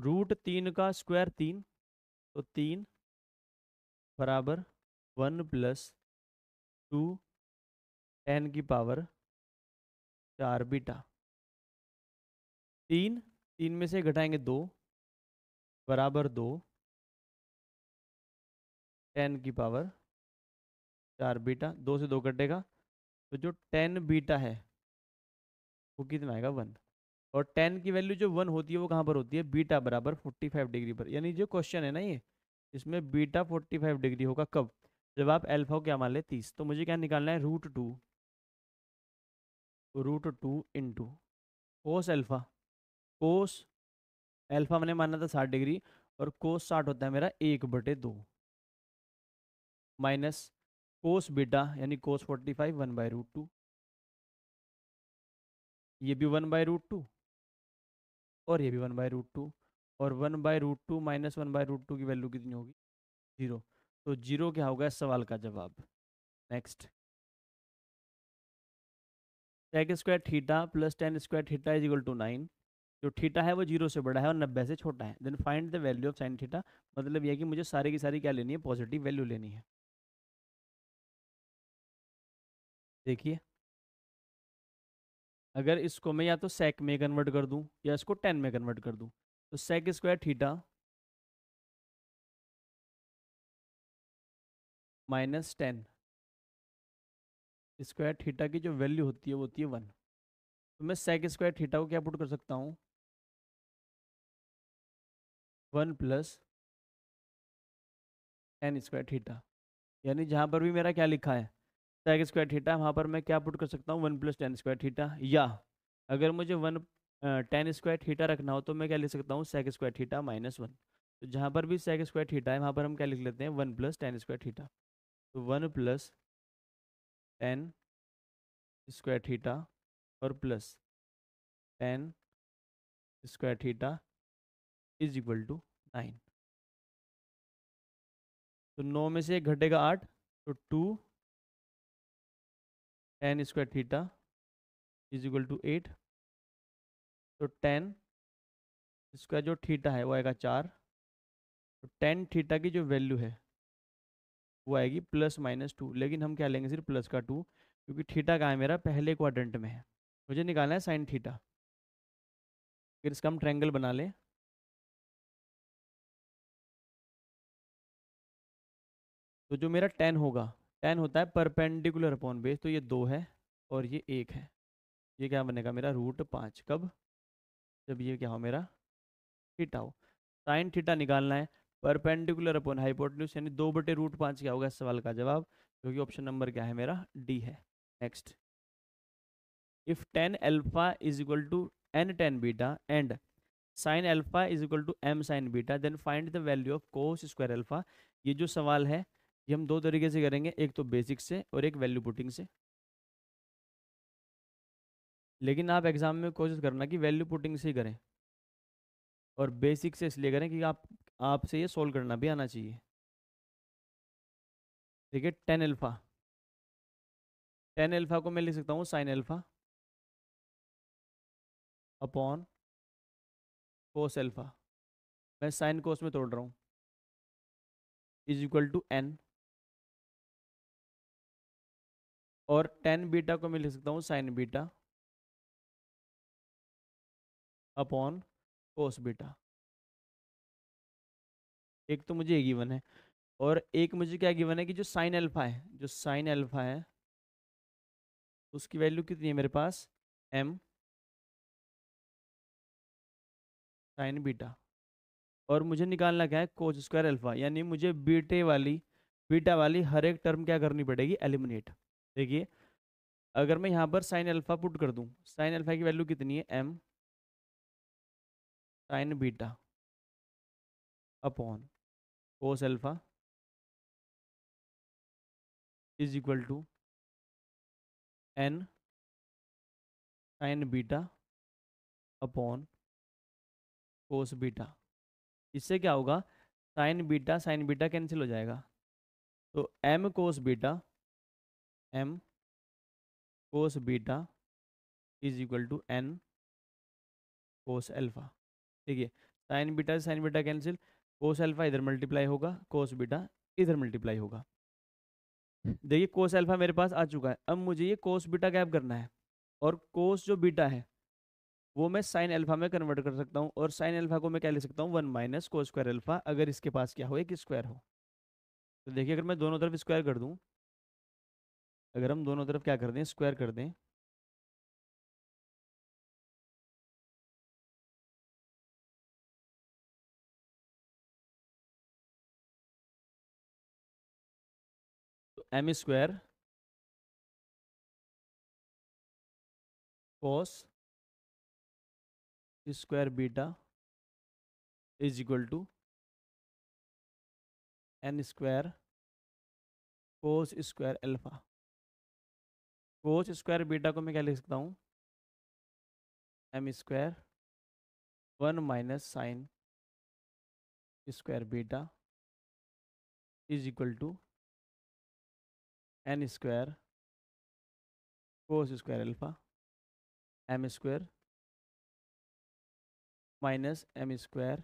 रूट तीन का स्क्वायर तीन तो तीन बराबर वन प्लस टू टेन की पावर चार बीटा तीन तीन में से घटाएंगे दो बराबर दो टेन की पावर चार बीटा दो से दो कटेगा तो जो टेन बीटा है वो कितना आएगा वन और टेन की वैल्यू जो वन होती है वो कहाँ पर होती है बीटा बराबर फोर्टी फाइव डिग्री पर यानी जो क्वेश्चन है ना ये इसमें बीटा फोर्टी फाइव डिग्री होगा कब जब आप एल्फा को क्या मान लें तीस तो मुझे क्या निकालना है root two root two into cos alpha cos alpha मैंने माना था साठ डिग्री और कोस साठ होता है मेरा एक बटे दो माइनस कोस बीटा यानी cos forty five one by root two ये भी वन बाय रूट टू और ये भी वन बाय रूट टू और one by root two minus one by root two की वैल्यू कितनी होगी जीरो तो जीरो क्या होगा इस सवाल का जवाब next sec square theta plus tan square theta is equal to nine जो थीटा है वो जीरो से बड़ा है और नब्बे से छोटा है then find the value of sign theta मतलब यह कि मुझे सारी की सारी क्या लेनी है पॉजिटिव वैल्यू लेनी है देखिए अगर इसको मैं या तो सेक में कन्वर्ट कर दूं या इसको टेन में कन्वर्ट कर दूं तो sec square theta minus tan square theta की जो वैल्यू होती है वो होती है वन तो मैं सेक स्क्वायर थीटा को क्या पुट कर सकता हूँ one plus tan square theta यानी जहाँ पर भी मेरा क्या लिखा है सेक स्क्वायर थीटा वहाँ पर मैं क्या पुट कर सकता हूँ one plus tan square theta या अगर मुझे वन टेन स्क्वायर थीटा रखना हो तो मैं क्या लिख सकता हूँ sec square theta minus one तो जहाँ पर भी सेक स्क्वायर थीटा है वहाँ पर हम क्या लिख लेते हैं one plus tan square theta तो one plus tan square theta और plus tan square theta is equal to nine तो नौ में से एक घटेगा आठ तो two tan square theta is equal to eight तो टेन इसका जो थीटा है वो आएगा चार तो टेन थीटा की जो वैल्यू है वो आएगी प्लस माइनस टू लेकिन हम क्या लेंगे सिर्फ प्लस का टू क्योंकि थीटा का है मेरा पहले क्वाड्रेंट में है मुझे निकालना है साइन थीटा फिर इसका हम ट्रैंगल बना लें तो जो मेरा टेन होगा टेन होता है परपेंडिकुलर अपॉन बेस तो ये दो है और ये एक है ये क्या बनेगा मेरा रूट पाँच कब जब ये क्या हो मेरा थीटा हो साइन थीटा निकालना है परपेंडिकुलर अपॉन हाइपोटेन्यूज यानी दो बटे रूट पाँच क्या होगा इस सवाल का जवाब क्योंकि ऑप्शन नंबर क्या है मेरा डी है next if tan alpha is equal to n tan beta and sin alpha is equal to M sign beta then find the value of cos square alpha ये जो सवाल है ये हम दो तरीके से करेंगे एक तो बेसिक से और एक वैल्यू पुटिंग से लेकिन आप एग्ज़ाम में कोशिश करना कि वैल्यू पुटिंग से ही करें और बेसिक से इसलिए करें कि आप आपसे ये सोल्व करना भी आना चाहिए ठीक है टेन एल्फ़ा टेन एल्फ़ा को मैं लिख सकता हूँ sin alpha upon cos alpha मैं साइन कोस में तोड़ रहा हूँ इज इक्वल टू एन और टेन बीटा को मैं लिख सकता हूँ sin beta upon cos beta एक तो मुझे ये गिवन है और एक मुझे क्या गिवन है कि जो साइन अल्फा है जो साइन अल्फा है उसकी वैल्यू कितनी है मेरे पास एम साइन बीटा और मुझे निकालना क्या है कोच स्क्वायर अल्फा यानी मुझे बीटे वाली बीटा वाली हर एक टर्म क्या करनी पड़ेगी एलिमिनेट देखिए अगर मैं यहाँ पर साइन अल्फा पुट कर दूँ साइन अल्फा की वैल्यू कितनी है m sign beta upon cos alpha is equal to n sin beta upon cos beta इससे क्या होगा sin beta sin beta cancel हो जाएगा तो m cos beta m cos beta is equal to n cos alpha ठीक है sin beta से sin beta cancel cos alpha इधर मल्टीप्लाई होगा कोस बीटा इधर मल्टीप्लाई होगा हम्म। देखिए कोस अल्फा मेरे पास आ चुका है अब मुझे ये कोस बीटा गैप करना है और कोस जो बीटा है वो मैं साइन अल्फा में कन्वर्ट कर सकता हूँ और साइन अल्फा को मैं क्या ले सकता हूँ one minus cos square alpha अगर इसके पास क्या हो एक स्क्वायर हो तो देखिए अगर मैं दोनों तरफ स्क्वायर कर दूँ अगर हम दोनों तरफ क्या कर दें स्क्वायर कर दें m square cos square beta is equal to n square cos square alpha cos square beta को मैं क्या लिख सकता हूँ m square one minus sin square beta is equal to n square cos square alpha m square minus m square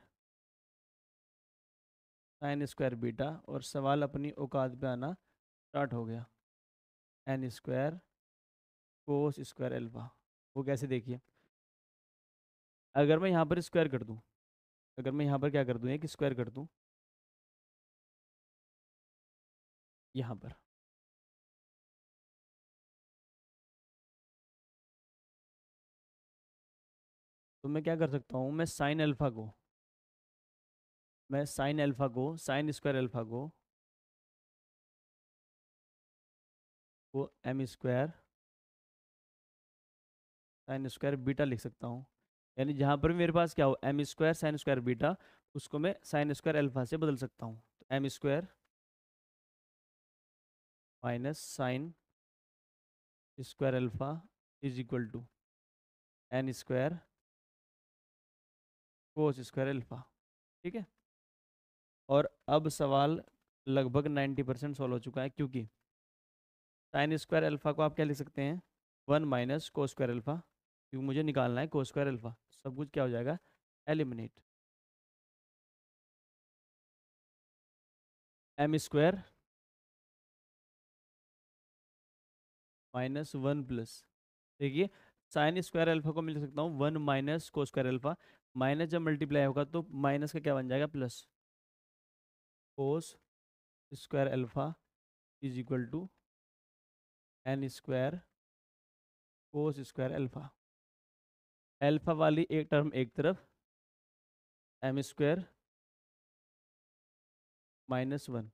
sin square beta और सवाल अपनी औकात पे आना स्टार्ट हो गया n square cos square alpha वो कैसे देखिए अगर मैं यहाँ पर स्क्वायर कर दूँ अगर मैं यहाँ पर क्या कर दूँ एक स्क्वायर कर दूँ यहाँ पर तो मैं क्या कर सकता हूँ मैं साइन अल्फ़ा को मैं साइन अल्फ़ा को साइन स्क्वायर अल्फ़ा को वो m square sin square beta लिख सकता हूँ यानी जहाँ पर मेरे पास क्या हो m square sin square beta उसको मैं साइन स्क्वायर अल्फ़ा से बदल सकता हूँ तो m square minus sin square alpha is equal to n square cos square alpha ठीक है और अब सवाल लगभग 90 परसेंट सॉल्व हो चुका है क्योंकि साइन स्क्वायर अल्फा को आप क्या लिख सकते हैं one minus cos square alpha क्योंकि मुझे निकालना है को स्क्वायर अल्फा सब कुछ क्या हो जाएगा eliminate m square minus one plus देखिए साइन स्क्वायर अल्फा को मैं लिख सकता हूँ one minus cos square alpha minus जब मल्टीप्लाई होगा तो माइनस का क्या बन जाएगा plus cos square alpha is equal to n square cos square alpha alpha वाली एक टर्म एक तरफ m square minus one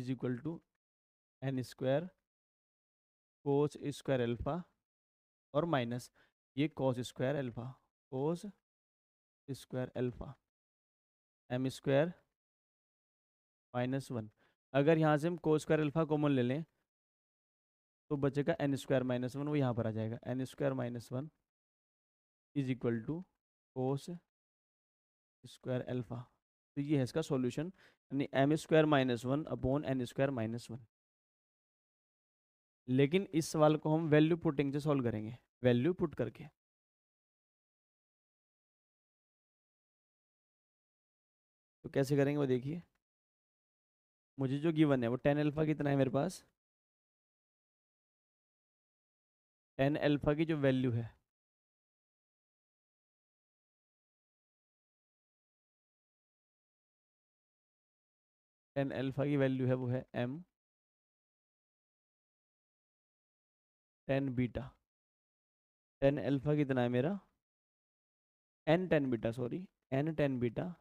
is equal to n square cos square alpha और माइनस ये कोस स्क्वायर अल्फ़ा कोस square alpha m square minus one अगर यहाँ से हम को स्क्वायर अल्फ़ा कॉमन ले लें तो बचेगा एन स्क्वायर माइनस वन वो यहाँ पर आ जाएगा n square minus one is equal to cos square alpha तो ये है इसका सॉल्यूशन यानी m square minus one upon n square minus one लेकिन इस सवाल को हम वैल्यू पुटिंग से सॉल्व करेंगे वैल्यू पुट करके तो कैसे करेंगे वो देखिए मुझे जो गिवन है वो टेन अल्फ़ा कितना है मेरे पास टेन अल्फ़ा की जो वैल्यू है टेन अल्फ़ा की वैल्यू है वो है m tan beta tan alpha कितना है मेरा n tan beta sorry n tan beta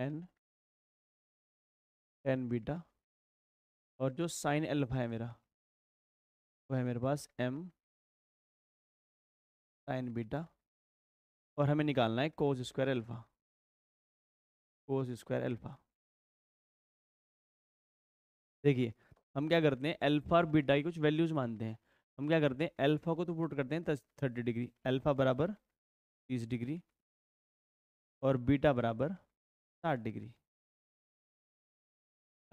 n tan beta और जो साइन एल्फा है मेरा वो है मेरे पास एम साइन बीटा और हमें निकालना है cos square alpha cos square alpha देखिए हम क्या करते हैं एल्फा और बीटा की कुछ वैल्यूज मानते हैं हम क्या करते हैं एल्फा को तो पुट करते हैं थर्टी डिग्री एल्फा बराबर तीस डिग्री और बीटा बराबर साठ डिग्री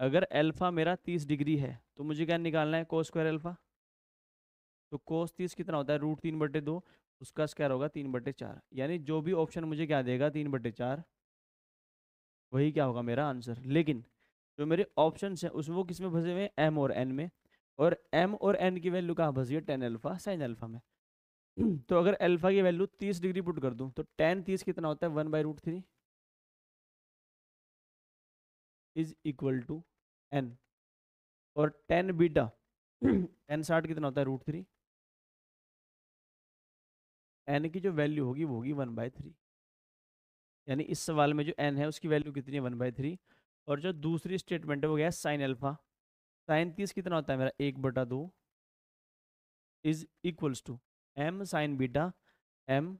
अगर अल्फ़ा मेरा तीस डिग्री है तो मुझे क्या निकालना है कोस स्क्वायर अल्फ़ा तो कोस तीस कितना होता है रूट तीन बटे दो उसका स्क्वायर होगा तीन बटे चार यानी जो भी ऑप्शन मुझे क्या देगा तीन बटे चार वही क्या होगा मेरा आंसर लेकिन जो मेरे ऑप्शन हैं उसमें वो किस में फंसे हुए एम और एन में और एम और एन की वैल्यू कहाँ फंसी है टेन अल्फ़ा साइन अल्फ़ा में तो अगर अल्फ़ा की वैल्यू तीस डिग्री पुट कर दूँ तो टेन तीस कितना होता है one by root three is equal to n और टेन बीटा एन साठ कितना होता है रूट थ्री एन की जो वैल्यू होगी वो होगी वन बाई थ्री यानी इस सवाल में जो एन है उसकी वैल्यू कितनी है वन बाय थ्री और जो दूसरी स्टेटमेंट है वो गया साइन अल्फा साइन तीस कितना होता है मेरा एक बटा दो is equals to M sign beta M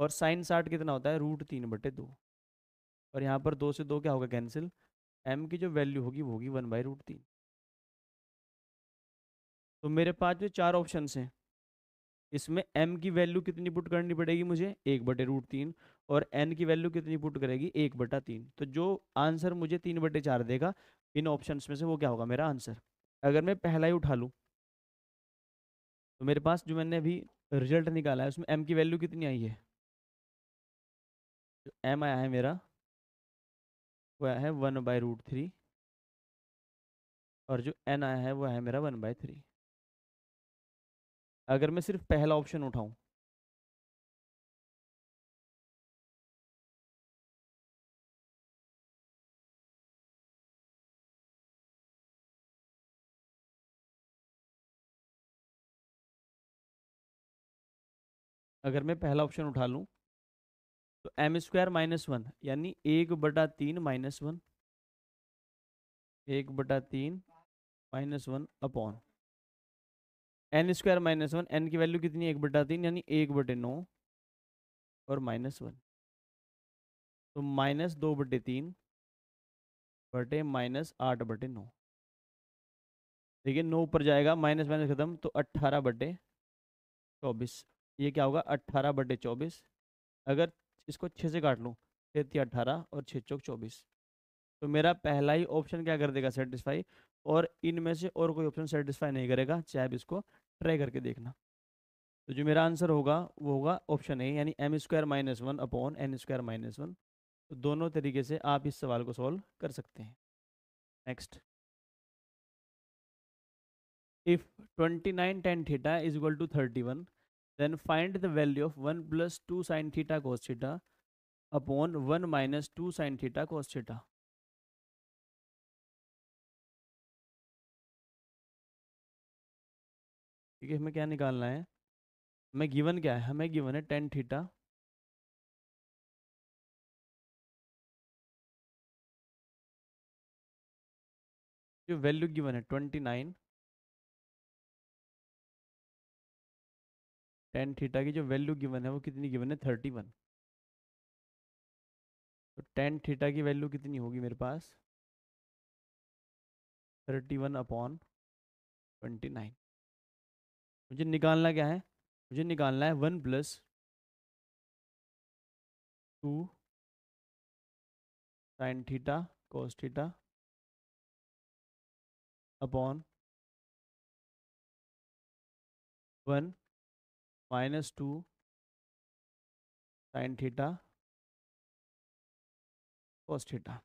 और साइन साठ कितना होता है रूट तीन बटे दो और यहाँ पर दो से दो क्या होगा कैंसिल एम की जो वैल्यू होगी वो होगी वन बाई रूट तीन तो मेरे पास जो चार ऑप्शन हैं इसमें एम की वैल्यू कितनी पुट करनी पड़ेगी मुझे एक बटे रूट तीन और एन की वैल्यू कितनी पुट करेगी एक बटा तीन तो जो आंसर मुझे तीन बटे चार देगा इन ऑप्शंस में से वो क्या होगा मेरा आंसर अगर मैं पहला ही उठा लूँ तो मेरे पास जो मैंने अभी रिजल्ट निकाला है उसमें एम की वैल्यू कितनी आई है जो एम आया है मेरा आया है वन बाई रूट थ्री और जो एन आया है वह है मेरा वन बाई थ्री अगर मैं सिर्फ पहला ऑप्शन उठाऊं अगर मैं पहला ऑप्शन उठा लूँ तो एम स्क्वायर माइनस वन यानी एक बटा तीन माइनस वन एक बटा तीन minus one upon n square minus one n की वैल्यू कितनी है एक बटा तीन यानी एक बटे नौ और माइनस वन तो माइनस दो बटे तीन बटे माइनस आठ बटे नौ देखिए नौ ऊपर जाएगा माइनस माइनस खत्म तो अट्ठारह बटे चौबीस ये क्या होगा अट्ठारह बटे चौबीस अगर इसको छः से काट लूँ छः ती अट्ठारह और छः चौक चौबीस तो मेरा पहला ही ऑप्शन क्या कर देगा सेटिस्फाई और इनमें से और कोई ऑप्शन सेटिस्फाई नहीं करेगा चाहे आप इसको ट्राई करके देखना तो जो मेरा आंसर होगा वो होगा ऑप्शन ए यानी m square minus one upon n square minus one तो दोनों तरीके से आप इस सवाल को सॉल्व कर सकते हैं next if twenty nine tan theta is equal to thirty one then find the value of 1 plus 2 sin theta cos theta upon 1 minus 2 sin theta cos theta. ठीक है हमें क्या निकालना है हमें गिवन क्या है हमें गिवन है टेन थीटा जो वैल्यू गिवन है ट्वेंटी नाइन टेन थीटा की जो वैल्यू गिवन है वो कितनी गिवन है थर्टी वन तो टेन थीटा की वैल्यू कितनी होगी मेरे पास thirty one upon twenty nine मुझे निकालना क्या है मुझे निकालना है one plus two sine theta cos theta upon one minus two sine theta cos theta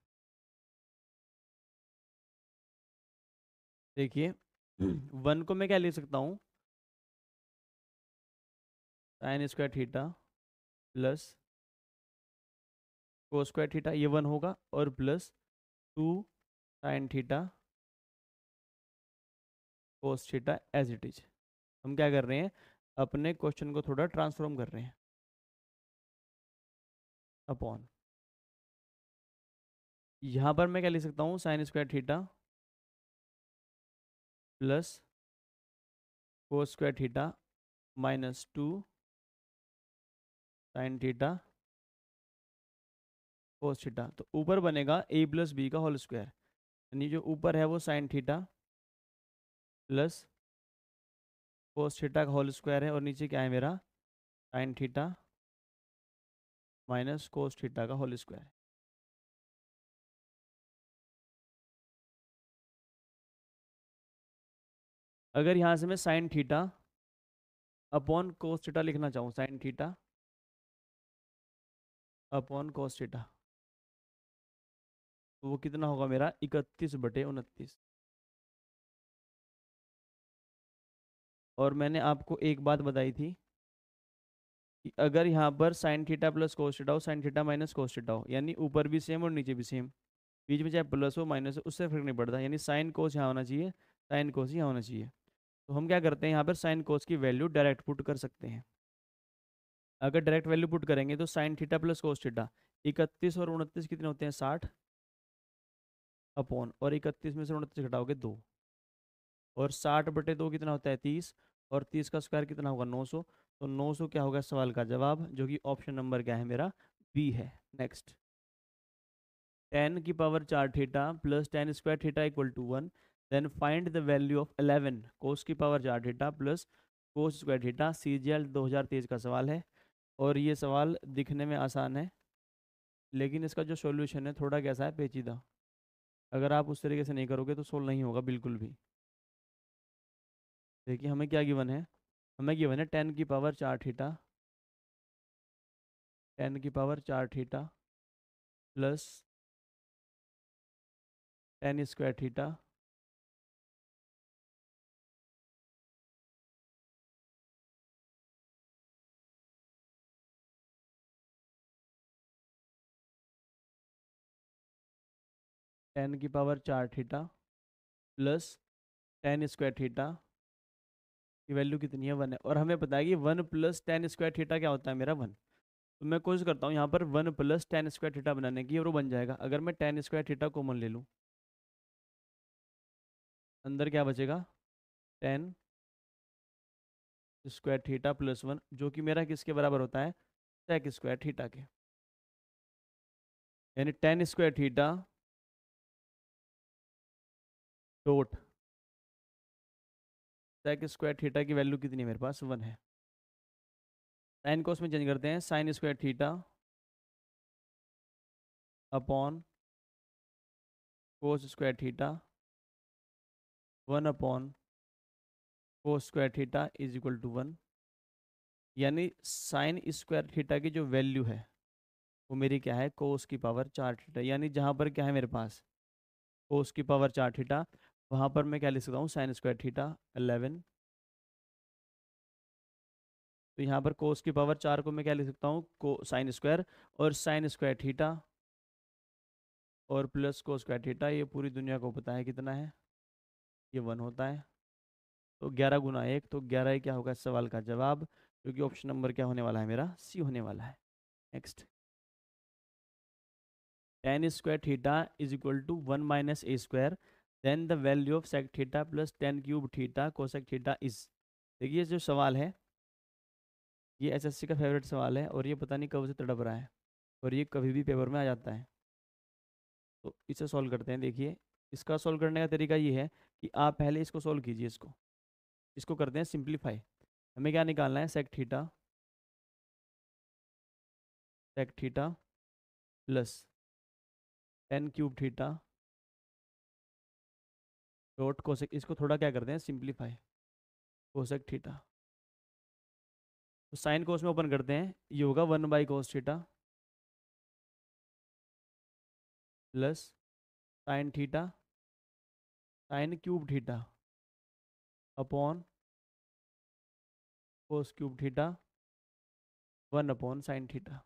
देखिए हम्म। वन को मैं क्या ले सकता हूँ sign square theta plus cos square theta ये वन होगा और plus two sine theta cos theta as it is हम क्या कर रहे हैं अपने क्वेश्चन को थोड़ा ट्रांसफॉर्म कर रहे हैं अपॉन यहां पर मैं क्या लिख सकता हूं sine square theta plus cos square theta minus two sine theta cos theta तो ऊपर बनेगा ए प्लस बी का होल स्क्वायर यानी जो ऊपर है वो sine theta plus cos theta का होल स्क्वायर है और नीचे क्या है मेरा sine theta minus cos theta का होल स्क्वायर अगर यहाँ से मैं sine theta upon cos theta लिखना चाहूँ sine theta upon cos theta तो वो कितना होगा मेरा इकतीस बटे उनतीस और मैंने आपको एक बात बताई थी कि अगर यहाँ पर साइन थीटा प्लस कोस्टिटा हो साइन थीटा माइनस कोस हो यानी ऊपर भी सेम और नीचे भी सेम बीच में चाहे प्लस हो माइनस हो उससे फर्क नहीं पड़ता यानी साइन कोस यहाँ होना चाहिए साइन कोस यहाँ होना चाहिए तो हम क्या करते हैं यहाँ पर साइन कोस की वैल्यू डायरेक्ट पुट कर सकते हैं अगर डायरेक्ट वैल्यू पुट करेंगे तो sine theta plus cos theta इकतीस और उनतीस कितने होते हैं साठ अपॉन और इकतीस में से उनतीस घटाओगे दो और साठ बटे दो कितना होता है तीस और तीस का स्क्वायर कितना होगा नौ सौ तो नौ सौ क्या होगा सवाल का जवाब जो कि ऑप्शन नंबर क्या है मेरा बी है नेक्स्ट टेन की पावर चार theta plus tan square theta equal to one then find the value of eleven cos की पावर चार theta plus cos square theta C G L दो हज़ार तेईस का सवाल है और ये सवाल दिखने में आसान है लेकिन इसका जो सॉल्यूशन है थोड़ा कैसा है पेचीदा अगर आप उस तरीके से नहीं करोगे तो सोल्व नहीं होगा बिल्कुल भी देखिए हमें क्या गिवन है हमें गिवन है टेन की पावर चार थीटा टेन की पावर चार theta plus tan square theta tan की पावर चार theta plus tan square theta की वैल्यू कितनी है वन है और हमें पता है कि one plus tan square theta क्या होता है मेरा वन तो मैं कोशिश करता हूँ यहाँ पर one plus tan square theta बनाने की और वो बन जाएगा अगर मैं टेन स्क्वायर थीटा कॉमन ले लूँ अंदर क्या बचेगा tan square theta plus one जो कि मेरा किसके बराबर होता है सेक स्क्वायर थीटा के यानी tan square theta dot sec square theta की वैल्यू कितनी है मेरे पास वन है साइन को उसमें चेंज करते हैं sine square theta upon cos square theta one upon cos square theta is equal to one यानी साइन स्क्वायर थीटा की जो वैल्यू है वो मेरी क्या है कोस की पावर चार थीटा यानी जहाँ पर क्या है मेरे पास कोस की पावर चार थीटा वहाँ पर मैं क्या लिख सकता हूँ साइन स्क्वायर थीटा अलेवन तो यहाँ पर कोस की पावर चार को मैं क्या लिख सकता हूँ को साइन स्क्वायर और साइन स्क्वायर थीटा और प्लस को स्क्वायर थीटा ये पूरी दुनिया को पता है कितना है ये वन होता है तो ग्यारह गुना एक तो ग्यारह क्या होगा इस सवाल का जवाब क्योंकि ऑप्शन नंबर क्या होने वाला है मेरा सी होने वाला है next tan square theta is equal to one minus A square then the value of sec theta plus tan cube theta cosec theta is देखिए जो सवाल है ये एसएससी का फेवरेट सवाल है और ये पता नहीं कब से तड़प रहा है और ये कभी भी पेपर में आ जाता है तो इसे सॉल्व करते हैं देखिए इसका सॉल्व करने का तरीका ये है कि आप पहले इसको सॉल्व कीजिए इसको इसको करते हैं सिंप्लीफाई हमें क्या निकालना है sec theta sec theta plus tan cube theta dot cosec इसको थोड़ा क्या करते हैं सिंप्लीफाई कोसेक थीटा तो साइन कोस में ओपन करते हैं ये होगा one by cos theta plus sine theta sine cube theta upon cos cube theta one upon sine theta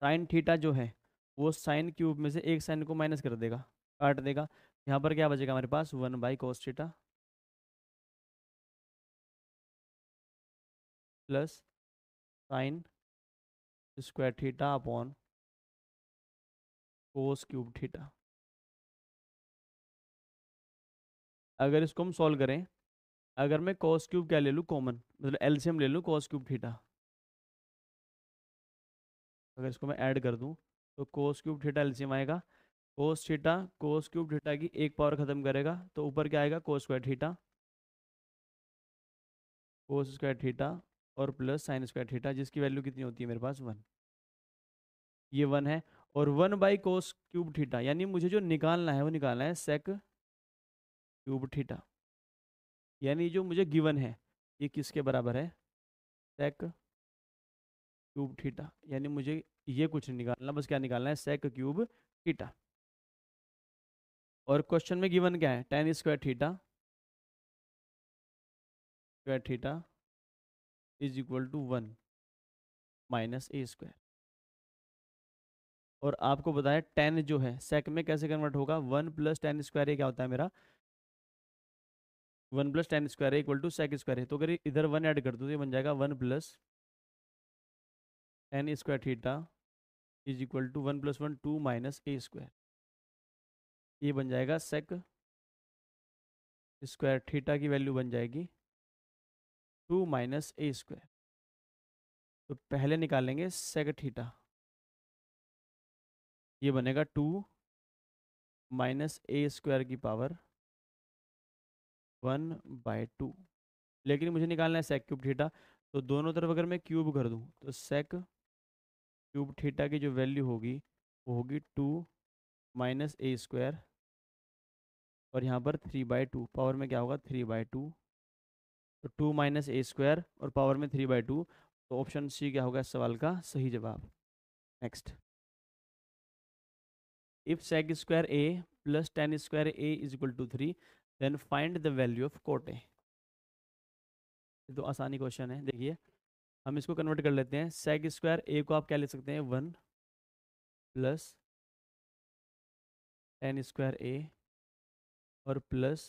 sine theta जो है वो साइन क्यूब में से एक साइन को माइनस कर देगा काट देगा यहाँ पर क्या बचेगा हमारे पास one by cos theta plus sine square theta upon cos cube theta अगर इसको हम सॉल्व करें अगर मैं कोस क्यूब क्या ले लूँ कॉमन मतलब एलसीएम ले लूँ कोस क्यूब थीटा अगर इसको मैं ऐड कर दूँ तो कोस क्यूब थीटा एलसीएम आएगा cos theta cos cube theta की एक पावर ख़त्म करेगा तो ऊपर क्या आएगा cos square theta cos square theta और प्लस साइन स्क्वायर थीटा जिसकी वैल्यू कितनी होती है मेरे पास वन ये वन है और one by cos cube theta यानी मुझे जो निकालना है वो निकालना है सेक क्यूब थीटा यानी जो मुझे गिवन है ये किसके बराबर है सेक क्यूब थीटा यानी मुझे ये कुछ निकालना बस क्या निकालना है सेक क्यूब थीटा और क्वेश्चन में गिवन क्या है tan square theta square theta is equal to one minus A square और आपको बताया टेन जो है सेक में कैसे कन्वर्ट होगा वन प्लस टेन स्क्वायर क्या होता है मेरा वन प्लस टेन स्क्वायर है इक्वल टू सेक स्क्वायर है तो अगर इधर वन ऐड कर दो तो ये बन जाएगा one plus tan square theta is equal to one plus one two minus A square ये बन जाएगा सेक स्क्वायर थीटा की वैल्यू बन जाएगी टू माइनस ए स्क्वायर तो पहले निकालेंगे सेक थीटा ये बनेगा टू माइनस ए स्क्वायर की पावर वन बाय टू लेकिन मुझे निकालना है सेक क्यूब थीटा तो दोनों तरफ अगर मैं क्यूब कर दूं तो सेक क्यूब थीटा की जो वैल्यू होगी वो होगी टू माइनस ए स्क्वायर और यहाँ पर थ्री बाई टू पावर में क्या होगा थ्री बाई टू तो टू माइनस ए स्क्वायर और पावर में थ्री बाई टू तो ऑप्शन सी क्या होगा इस सवाल का सही जवाब next if sec square a plus tan square a is equal to three then find the value of cot a तो आसानी क्वेश्चन है देखिए हम इसको कन्वर्ट कर लेते हैं सेक स्क्वायर ए को आप क्या ले सकते हैं one plus tan square a और plus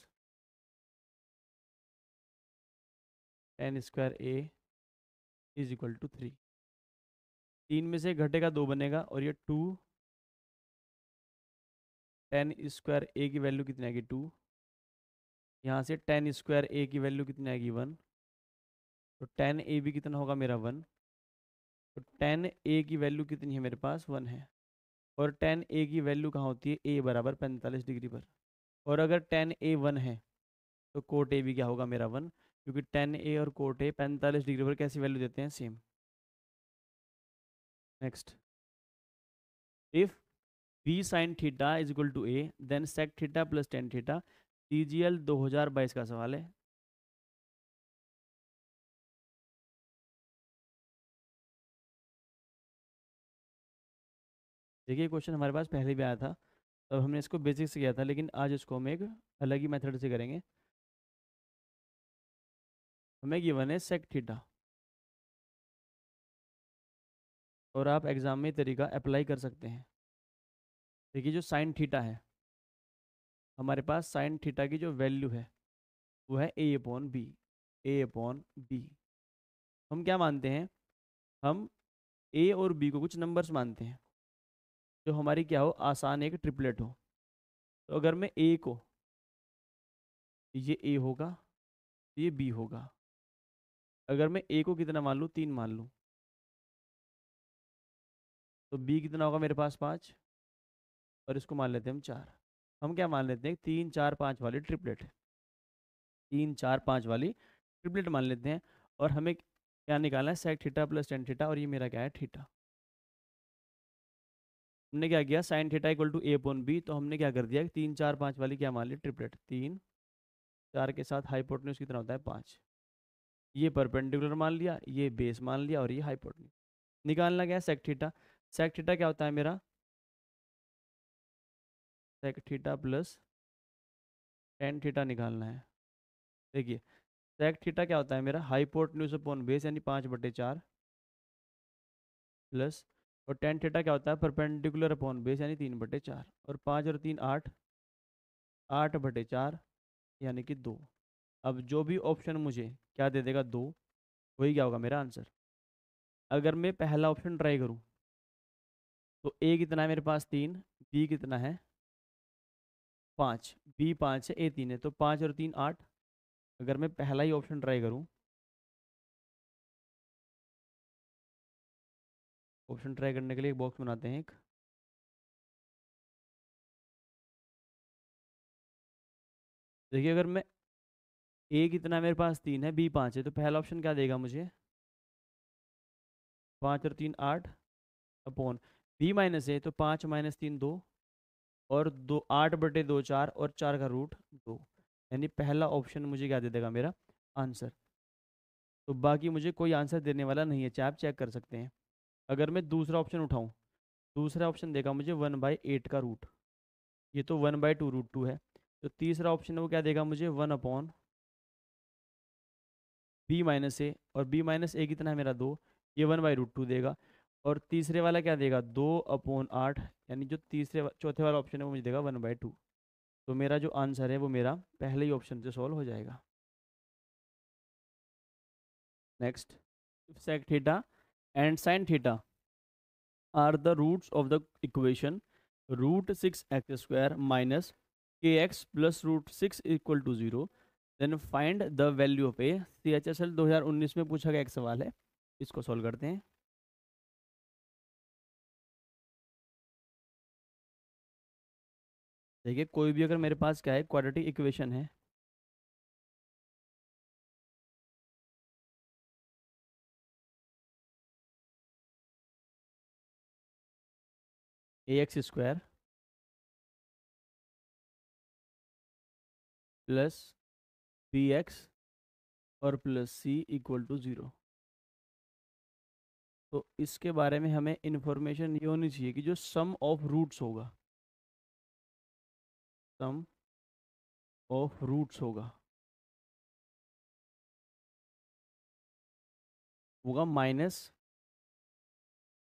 tan square a is equal to three तीन में से घटेगा दो बनेगा और ये टू टेन स्क्वायर ए की वैल्यू कितनी आएगी टू यहाँ से टेन स्क्वायर ए की वैल्यू कितनी आएगी वन तो टेन ए भी कितना होगा मेरा वन तो टेन ए की वैल्यू कितनी है मेरे पास वन है और टेन ए की वैल्यू कहाँ होती है ए बराबर पैंतालीस डिग्री पर और अगर टेन ए वन है तो कोट ए भी क्या होगा मेरा वन क्योंकि टेन ए और कोट ए पैंतालीस डिग्री पर कैसी वैल्यू देते हैं same next if b sine theta is equal to a then sec theta plus tan theta C G L दो हज़ार बाईस का सवाल है देखिए क्वेश्चन हमारे पास पहले भी आया था तब हमने इसको बेसिक से किया था लेकिन आज इसको हम एक अलग ही मेथड से करेंगे हमें गिवन है सेक थीटा और आप एग्ज़ाम में तरीका अप्लाई कर सकते हैं देखिए जो साइन थीटा है हमारे पास साइन थीटा की जो वैल्यू है वो है a upon b a upon b हम क्या मानते हैं हम ए और बी को कुछ नंबर्स मानते हैं जो तो हमारी क्या हो आसान एक ट्रिपलेट हो तो अगर मैं ए को तो ये ए होगा तो ये बी होगा अगर मैं ए को कितना मान लूँ तीन मान लूँ तो बी कितना होगा मेरे पास पाँच और इसको मान लेते हैं हम चार हम क्या मान लेते हैं तीन चार पाँच वाली ट्रिपलेट तीन चार पाँच वाली ट्रिपलेट मान लेते हैं और हमें क्या निकालना है sec theta plus tan theta और ये मेरा क्या है थीटा हमने क्या किया sine theta equal to a upon b तो हमने क्या कर दिया कि तीन चार पाँच वाली क्या मान ली ट्रिपलेट तीन चार के साथ हाइपोटन्यूज कितना होता है पाँच ये परपेंडिकुलर मान लिया ये बेस मान लिया और ये हाइपोटन्यूज निकालना क्या है सेक थीटा सेक थीटा क्या होता है मेरा sec theta plus tan theta निकालना है देखिए सेक थीटा क्या होता है मेरा हाइपोटन्यूज अपॉन बेस यानी पाँच बटे चार प्लस और टेन थीटा क्या होता है परपेंडिकुलर अपॉन बेस यानी तीन बटे चार और पाँच और तीन आठ आठ बटे चार यानी कि दो अब जो भी ऑप्शन मुझे क्या दे देगा दो वही क्या होगा मेरा आंसर अगर मैं पहला ऑप्शन ट्राई करूँ तो ए कितना है मेरे पास तीन बी कितना है पाँच बी पाँच है ए तीन है तो पाँच और तीन आठ अगर मैं पहला ही ऑप्शन ट्राई करूँ ऑप्शन ट्राई करने के लिए एक बॉक्स बनाते हैं एक देखिए अगर मैं ए कितना मेरे पास तीन है बी पाँच है तो पहला ऑप्शन क्या देगा मुझे पाँच और तीन आठ अपॉन बी माइनस है तो पाँच माइनस तीन दो और दो आठ बटे दो चार और चार का रूट दो यानी पहला ऑप्शन मुझे क्या दे देगा मेरा आंसर तो बाकी मुझे कोई आंसर देने वाला नहीं है चाहे आप चेक कर सकते हैं अगर मैं दूसरा ऑप्शन उठाऊँ दूसरा ऑप्शन देगा मुझे वन बाई एट का रूट ये तो one by two root two है तो तीसरा ऑप्शन वो क्या देगा मुझे one upon b minus a और बी माइनस ए कितना है मेरा दो ये वन बाई रूट टू देगा और तीसरे वाला क्या देगा दो अपॉन आठ यानी जो तीसरे चौथे वाला ऑप्शन है वो मुझे देगा वन बाई टू तो मेरा जो आंसर है वो मेरा पहले ही ऑप्शन से सॉल्व हो जाएगा next sec theta sine theta are the roots of the equation root six x square minus k x plus root six equal to zero then find the value of a C H S L दो हज़ार उन्नीस में पूछा गया एक सवाल है इसको सॉल्व करते हैं देखिए कोई भी अगर मेरे पास क्या है क्वाड्रेटिक इक्वेशन है a x square plus b x और plus c equal to zero तो इसके बारे में हमें इन्फॉर्मेशन ये होनी चाहिए कि जो सम ऑफ रूट्स होगा सम ऑफ रूट्स होगा होगा माइनस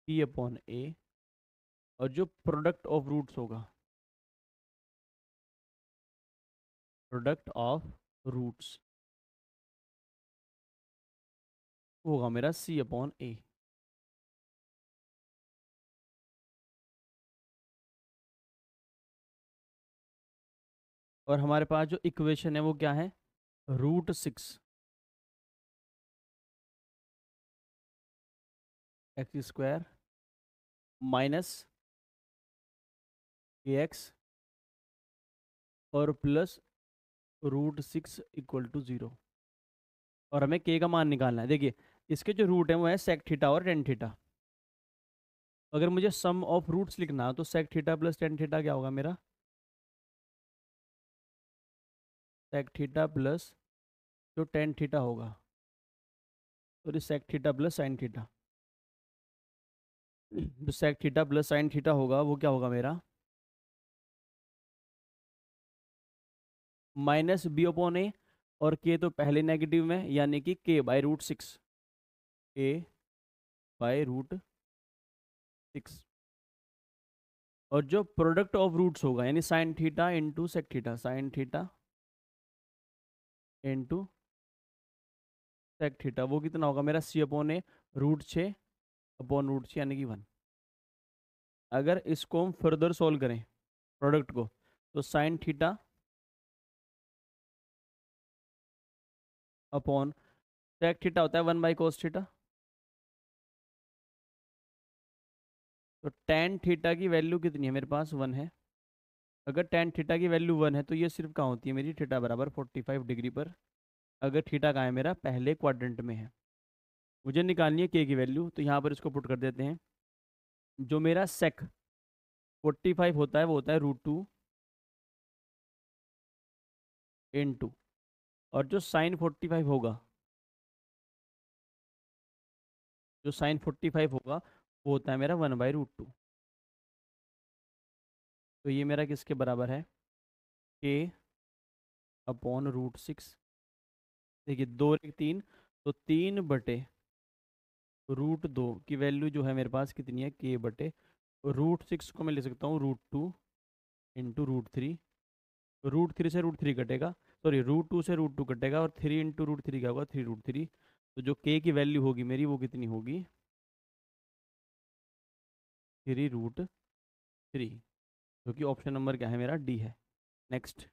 पी अपॉन ए और जो प्रोडक्ट ऑफ रूट्स होगा प्रोडक्ट ऑफ रूट्स होगा मेरा सी अपॉन ए और हमारे पास जो इक्वेशन है वो क्या है root six x square minus k x और plus root six equal to zero और हमें के का मान निकालना है देखिए इसके जो रूट हैं वो है सेक थीटा और टेन थीटा अगर मुझे सम ऑफ रूट्स लिखना तो sec theta plus tan theta क्या होगा मेरा सेक थीटा प्लस जो टेन थीटा होगा sorry sec theta plus sine theta जो sec theta plus sine theta होगा वो क्या होगा मेरा माइनस बी ओपोन ए और के तो पहले नेगेटिव में यानी कि k by root six k by root six और जो प्रोडक्ट ऑफ रूट्स होगा यानी sine theta into sec theta sine theta into sec theta वो कितना होगा मेरा सी अपॉन ए रूट छ अपॉन रूट छः यानी कि वन अगर इसको हम फर्दर सॉल्व करें प्रोडक्ट को तो sine theta upon sec theta होता है वन बाई कोस थीटा तो टेन थीटा की वैल्यू कितनी है मेरे पास वन है अगर टेन थीटा की वैल्यू वन है तो ये सिर्फ कहाँ होती है मेरी थीटा बराबर फोर्टी फाइव डिग्री पर अगर थीटा कहाँ है मेरा पहले क्वाड्रेंट में है मुझे निकालनी है के की वैल्यू तो यहाँ पर इसको पुट कर देते हैं जो मेरा सेक फोर्टी फाइव होता है वो होता है रूट टू इन टू और जो साइन फोर्टी फाइव होगा जो साइन फोर्टी फाइव होगा वो होता है मेरा वन बाई रूट टू तो ये मेरा किसके बराबर है के अपॉन रूट सिक्स देखिए दो एक तीन तो तीन बटे रूट दो की वैल्यू जो है मेरे पास कितनी है के बटे तो रूट सिक्स को मैं ले सकता हूँ root two into root three root three से रूट थ्री कटेगा सॉरी रूट टू से रूट टू कटेगा और थ्री इंटू रूट थ्री क्या होगा थ्री रूट थ्री तो जो के की वैल्यू होगी मेरी वो कितनी होगी थ्री रूट थ्री जो कि ऑप्शन नंबर क्या है मेरा डी है नेक्स्ट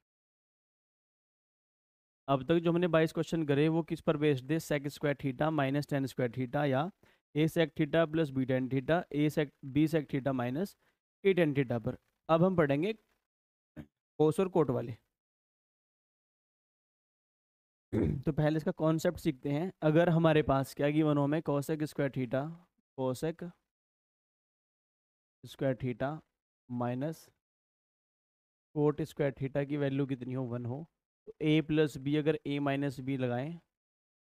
अब तक जो हमने 22 क्वेश्चन करे वो किस पर बेस्ड थे sec square theta minus tan square theta या A sec theta plus B tan theta A sec B sec theta minus A tan theta पर अब हम पढ़ेंगे कोस और कोट वाले हम्म। तो पहले इसका कॉन्सेप्ट सीखते हैं अगर हमारे पास क्या गिवन हो हमें cosec square theta cosec square theta minus cot square theta की वैल्यू कितनी हो वन हो तो ए प्लस बी अगर ए माइनस बी लगाएं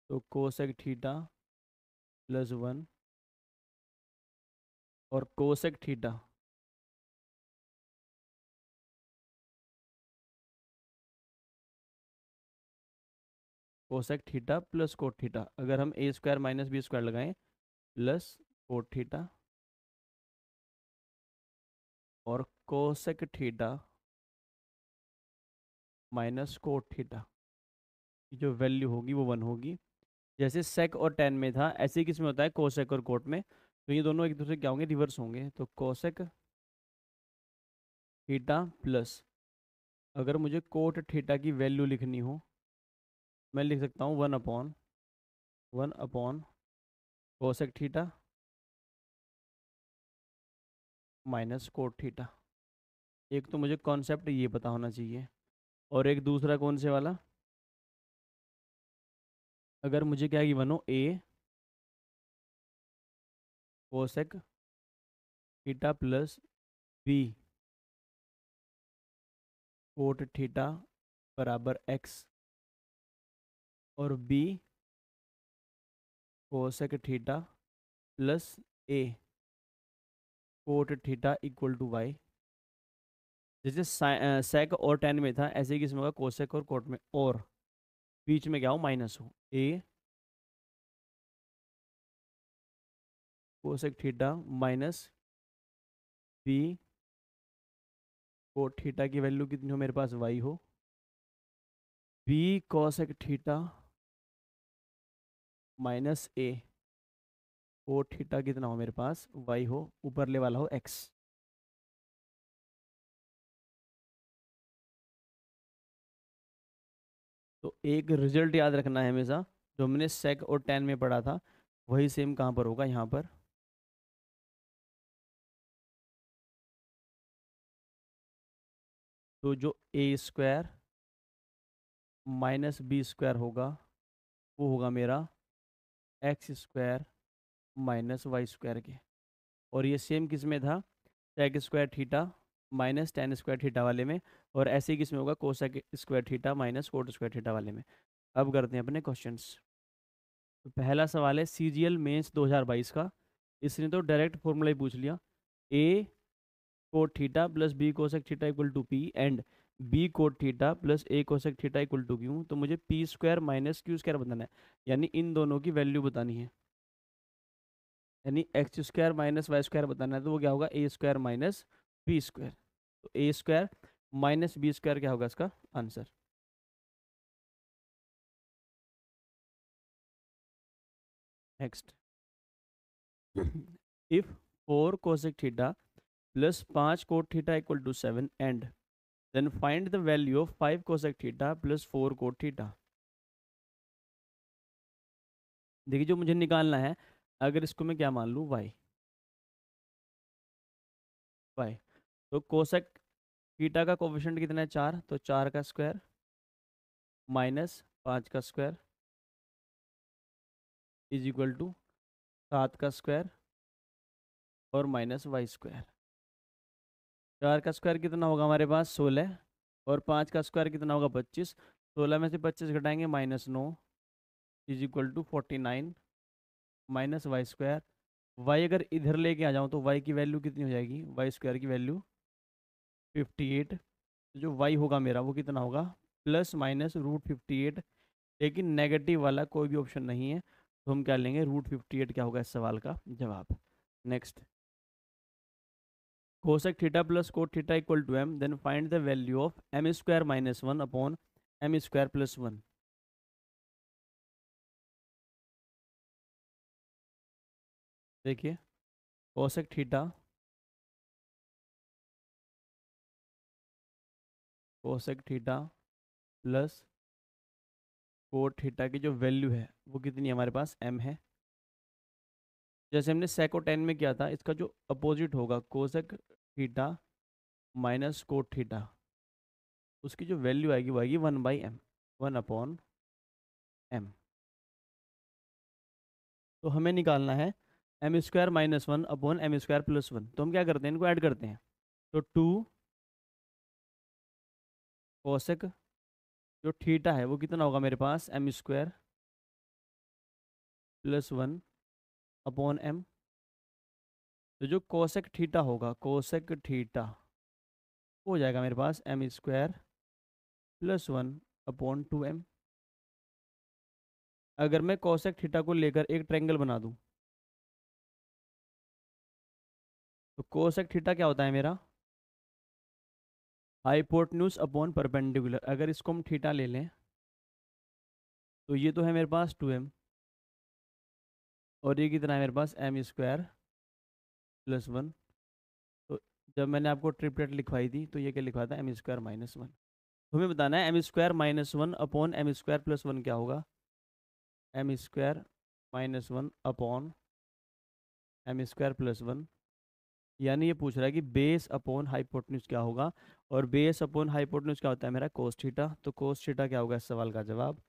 तो कोसेक थीटा प्लस वन और cosec theta cosec theta plus cot theta अगर हम a square minus B square लगाएं प्लस कोट थीटा और cosec theta minus cot theta जो वैल्यू होगी वो वन होगी जैसे सेक और टेन में था ऐसे ही किसमें होता है कोसेक और कोट में तो ये दोनों एक दूसरे क्या होंगे रिवर्स होंगे तो कोसेक थीटा प्लस अगर मुझे कोट थीटा की वैल्यू लिखनी हो मैं लिख सकता हूँ one upon one upon cosec theta minus cot theta एक तो मुझे कॉन्सेप्ट ये पता होना चाहिए और एक दूसरा कौन से वाला अगर मुझे क्या गिवन हो a cosec theta plus b cot theta बराबर एक्स और b cosec theta plus a cot theta equal to y जैसे सेक और टेन में था ऐसे ही किस्म का कोसेक और कोट में और बीच में क्या हो माइनस हो a cosec theta minus b cot theta की वैल्यू कितनी हो मेरे पास वाई हो b cosec theta minus a ओ थीटा कितना हो मेरे पास वाई हो ऊपरले वाला हो एक्स तो एक रिजल्ट याद रखना है हमेशा जो हमने सेक और टेन में पढ़ा था वही सेम कहां पर होगा यहां पर तो जो a square minus B square होगा वो होगा मेरा x square minus Y square के और ये सेम किस में था sec square theta minus tan square theta वाले में और ऐसे ही किस में होगा cosec square theta minus cot square theta वाले में अब करते हैं अपने क्वेश्चन तो पहला सवाल है सी जी एल मेन्स दो हज़ार बाईस का इसने तो डायरेक्ट फॉर्मूला ही पूछ लिया a cot theta plus b cosec theta equal to p and b cot theta plus a cosec theta equal to q तो मुझे p square minus q square बताना है यानी इन दोनों की वैल्यू बतानी है यानी x square minus Y square बताना है तो वो क्या होगा ए स्क्वायर माइनस बी स्क्वायर तो ए स्क्वायर माइनस बी स्क्वायर क्या होगा इसका answer next if four cosec theta plus पाँच cot theta equal to seven and then find the value of 5 cosec theta plus 4 cot theta देखिए जो मुझे निकालना है अगर इसको मैं क्या मान लूँ y y तो कोसेक थीटा का कोविशंट कितना है चार तो चार का स्क्वायर माइनस पाँच का स्क्वायर इज इक्वल टू सात का स्क्वायर और माइनस वाई स्क्वायर चार का स्क्वायर कितना होगा हमारे पास सोलह और पाँच का स्क्वायर कितना होगा पच्चीस सोलह में से पच्चीस घटाएंगे माइनस नौ is equal to forty nine minus Y square y अगर इधर लेके आ जाऊँ तो वाई की वैल्यू कितनी हो जाएगी वाई स्क्वायर की वैल्यू फिफ्टी एट जो वाई होगा मेरा वो कितना होगा plus minus root fifty eight लेकिन नेगेटिव वाला कोई भी ऑप्शन नहीं है तो हम क्या लेंगे रूट फिफ्टी एट क्या होगा इस सवाल का जवाब next cosec theta plus cot theta equal to m then find the value of m square minus one upon m square plus one देखिए cosec theta cosec theta plus cot theta की जो value है वो कितनी हमारे पास M है जैसे हमने सेको टेन में किया था इसका जो अपोजिट होगा cosec theta minus cot theta उसकी जो वैल्यू आएगी वो आएगी one by m one upon m तो हमें निकालना है m square minus one upon m square plus one तो हम क्या करते हैं इनको ऐड करते हैं तो टू कोसेक जो थीटा है वो कितना होगा मेरे पास m square plus one upon m तो जो कोसेक ठीटा होगा कोसेक ठीटा हो जाएगा मेरे पास m square plus one upon two m अगर मैं कोसेक थीटा को लेकर एक ट्रेंगल बना दूं तो कोसेक थीटा क्या होता है मेरा हाइपोटन्यूस अपॉन परपेंडिकुलर अगर इसको हम ठीटा ले लें तो ये तो है मेरे पास टू एम और ये कितना है मेरे पास एम स्क्वायर प्लस वन तो जब मैंने आपको ट्रिपलेट लिखवाई थी तो ये क्या लिखवा था एम स्क्वायर माइनस वन हमें बताना है m square minus one upon m square plus one क्या होगा m square minus one upon m square plus one यानी ये पूछ रहा है कि बेस अपॉन हाइपोटन्यूज क्या होगा और बेस अपॉन हाइपोटन्यूज क्या होता है मेरा कोस थीटा तो कोस थीटा क्या होगा इस सवाल का जवाब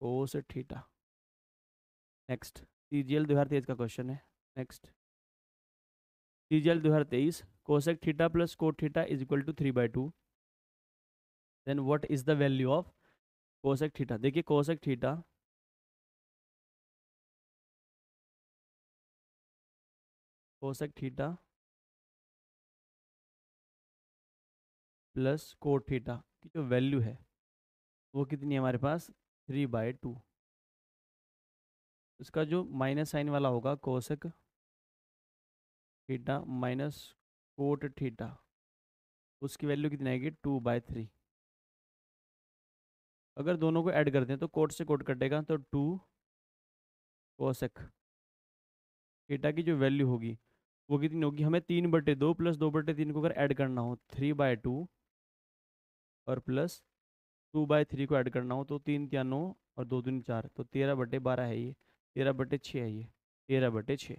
cos theta next C G L दो हज़ार तेईस का क्वेश्चन है नेक्स्ट सी जी एल दो हज़ार तेईस cosec theta plus cot theta is equal to three by two then what is the value of cosec theta देखिए cosec theta cosec theta plus cot theta की जो value है वो कितनी है हमारे पास थ्री बाई टू इसका जो माइनस साइन वाला होगा cosec theta minus cot theta उसकी वैल्यू कितनी आएगी टू बाय थ्री अगर दोनों को ऐड कर दें तो कोट से कोट कटेगा तो टू कोशक थीटा की जो वैल्यू होगी वो कितनी होगी हमें तीन बटे दो प्लस दो बटे तीन को अगर ऐड करना हो थ्री बाय टू और प्लस टू बाय थ्री को ऐड करना हो तो तीन या नौ और दो तीन चार तो तेरह बटे बारह है ये तेरह बटे छः है ये तेरह बटे छः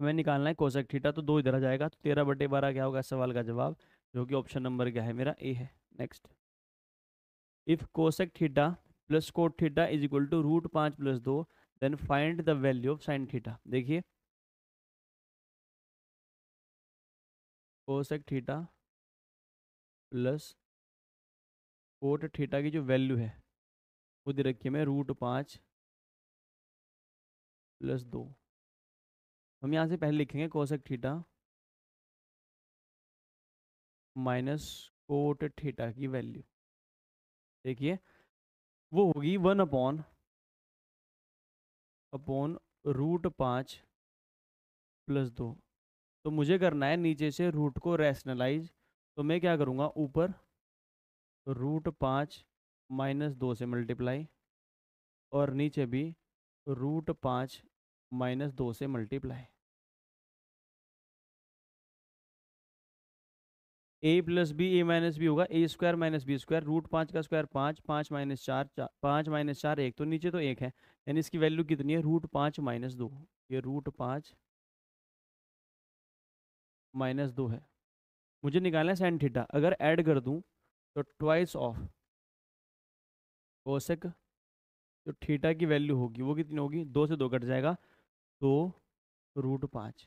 हमें निकालना है कोशक थीटा तो दो इधर आ जाएगा तो तेरह बटे बारह क्या होगा सवाल का जवाब जो कि ऑप्शन नंबर क्या है मेरा ए है next if cosec theta plus cot theta is equal to root पाँच प्लस दो then find the value of sign theta देखिए cosec theta plus cot theta की जो वैल्यू है वो दे रखी है मैं रूट पाँच प्लस दो हम यहाँ से पहले लिखेंगे cosec theta minus cot theta की वैल्यू देखिए वो होगी वन अपॉन अपॉन रूट पाँच प्लस दो तो मुझे करना है नीचे से रूट को रैशनलाइज तो मैं क्या करूँगा ऊपर रूट पाँच माइनस दो से मल्टीप्लाई और नीचे भी रूट पाँच माइनस दो से multiply a plus b a minus b होगा ए square minus B square root पाँच का स्क्वायर पाँच पाँच माइनस चार पाँच माइनस चार एक तो नीचे तो एक है यानी इसकी वैल्यू कितनी है रूट पाँच माइनस दो ये रूट पाँच माइनस दो है मुझे निकालना है साइन थीटा अगर ऐड कर दूं तो ट्वाइस ऑफ कोशक जो थीटा की वैल्यू होगी वो कितनी होगी दो से दो कट जाएगा दो रूट पाँच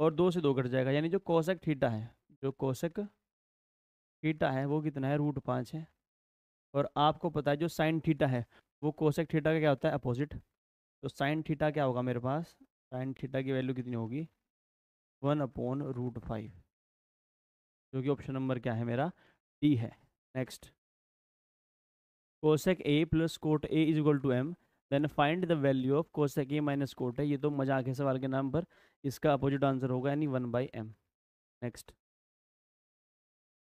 और दो से दो कट जाएगा यानी जो कोशक थीटा है जो कोशक थीटा है वो कितना है रूट पाँच है और आपको पता है जो साइन थीटा है वो कोशक थीटा का क्या होता है अपोजिट तो साइन थीटा क्या होगा मेरे पास साइन थीटा की वैल्यू कितनी होगी वन अपॉन रूट फाइव जो कि ऑप्शन नंबर क्या है मेरा डी है next cosec a plus cot a is equal to m then find the value of cosec a minus cot है ये तो मजाक है सवाल के नाम पर इसका अपोजिट आंसर होगा यानी one by m next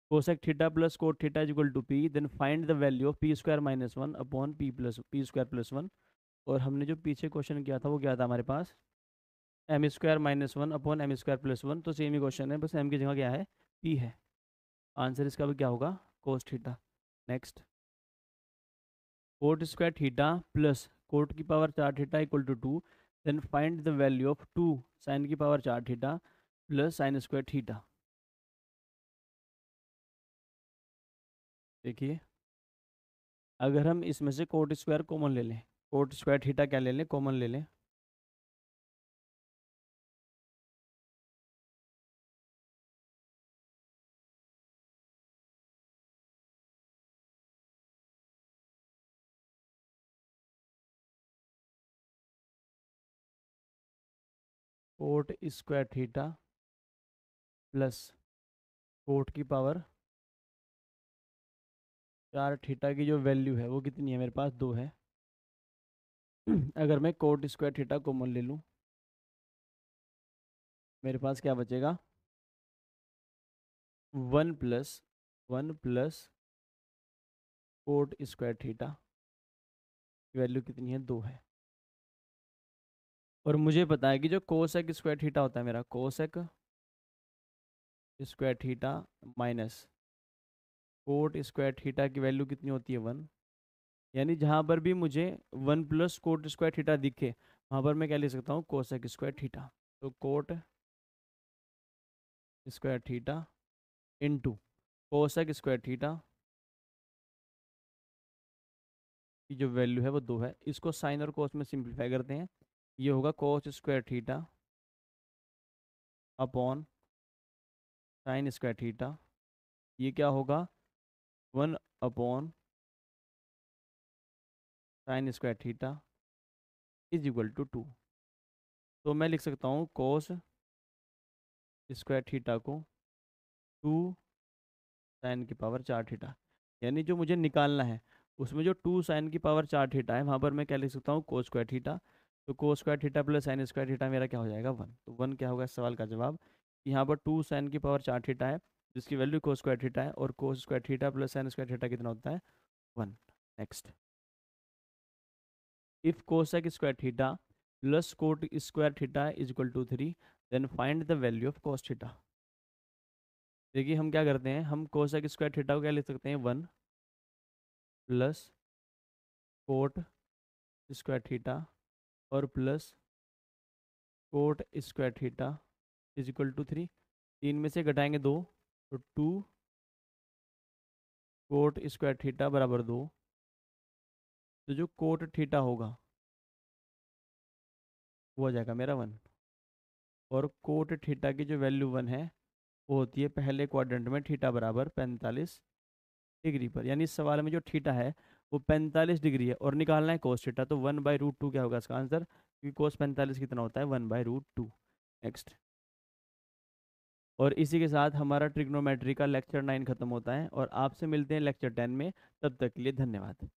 cosec theta plus cot theta is equal to p then find the value of p square minus one upon p plus p square plus one और हमने जो पीछे question किया था वो क्या था हमारे पास m square minus one upon m square plus one तो सेम ही क्वेश्चन है बस एम की जगह क्या है पी है आंसर इसका भी क्या होगा cos theta next cot square theta plus cot की पावर चार theta equal to two then find the value of two sine की पावर चार theta plus sine square theta देखिए अगर हम इसमें से कोट स्क्वायर कॉमन ले लें कोट स्क्वायर थीटा क्या ले लें कॉमन ले लें cot square theta plus cot की पावर चार थीटा की जो वैल्यू है वो कितनी है मेरे पास दो है अगर मैं कोट स्क्वायर थीटा कॉमन ले लूँ मेरे पास क्या बचेगा one plus one plus cot square theta value कितनी है दो है और मुझे पता है कि जो कोसेक स्क्वायर थीटा होता है मेरा cosec square theta minus cot square theta की वैल्यू कितनी होती है वन यानी जहाँ पर भी मुझे one plus cot square theta दिखे वहाँ पर मैं क्या ले सकता हूँ कोसेक स्क्वायर थीटा तो cot square theta into cosec square theta की जो वैल्यू है वो दो है इसको साइन और कोस में सिंप्लीफाई करते हैं ये होगा cot square theta upon sine square theta ये क्या होगा one upon sine square theta is equal to two two मैं लिख सकता हूँ कोस स्क्वायर थीटा को टू साइन की पावर चार थीटा यानी जो मुझे निकालना है उसमें जो टू साइन की पावर चार थीटा है वहाँ पर मैं क्या लिख सकता हूँ कोस स्क्वायर थीटा तो cos square theta plus sine square theta मेरा क्या हो जाएगा वन तो वन क्या होगा इस सवाल का जवाब यहाँ पर टू साइन की पावर चार थीटा है जिसकी वैल्यू को स्क्वायर थीटा है और cos square theta plus sine square theta कितना होता है one next if cosec square theta plus cot square theta is equal to three then find the value of cos theta देखिए हम क्या करते हैं हम कोसेक स्क्वायर थीटा को क्या लिख सकते हैं one plus cot square theta और plus cot square theta is equal to three तीन में से घटाएंगे दो तो टू कोट स्क्वायर थीटा बराबर दो तो जो कोट थीटा होगा वो आ जाएगा मेरा वन और कोट थीटा की जो वैल्यू वन है वो होती है पहले क्वाड्रेंट में थीटा बराबर पैंतालीस डिग्री पर यानी इस सवाल में जो थीटा है वो पैंतालीस डिग्री है और निकालना है कोस थीटा तो वन बाई रूट टू क्या होगा इसका आंसर क्योंकि कोस पैंतालीस कितना होता है one by root two next और इसी के साथ हमारा ट्रिग्नोमेट्री का लेक्चर नाइन खत्म होता है और आपसे मिलते हैं लेक्चर टेन में तब तक के लिए धन्यवाद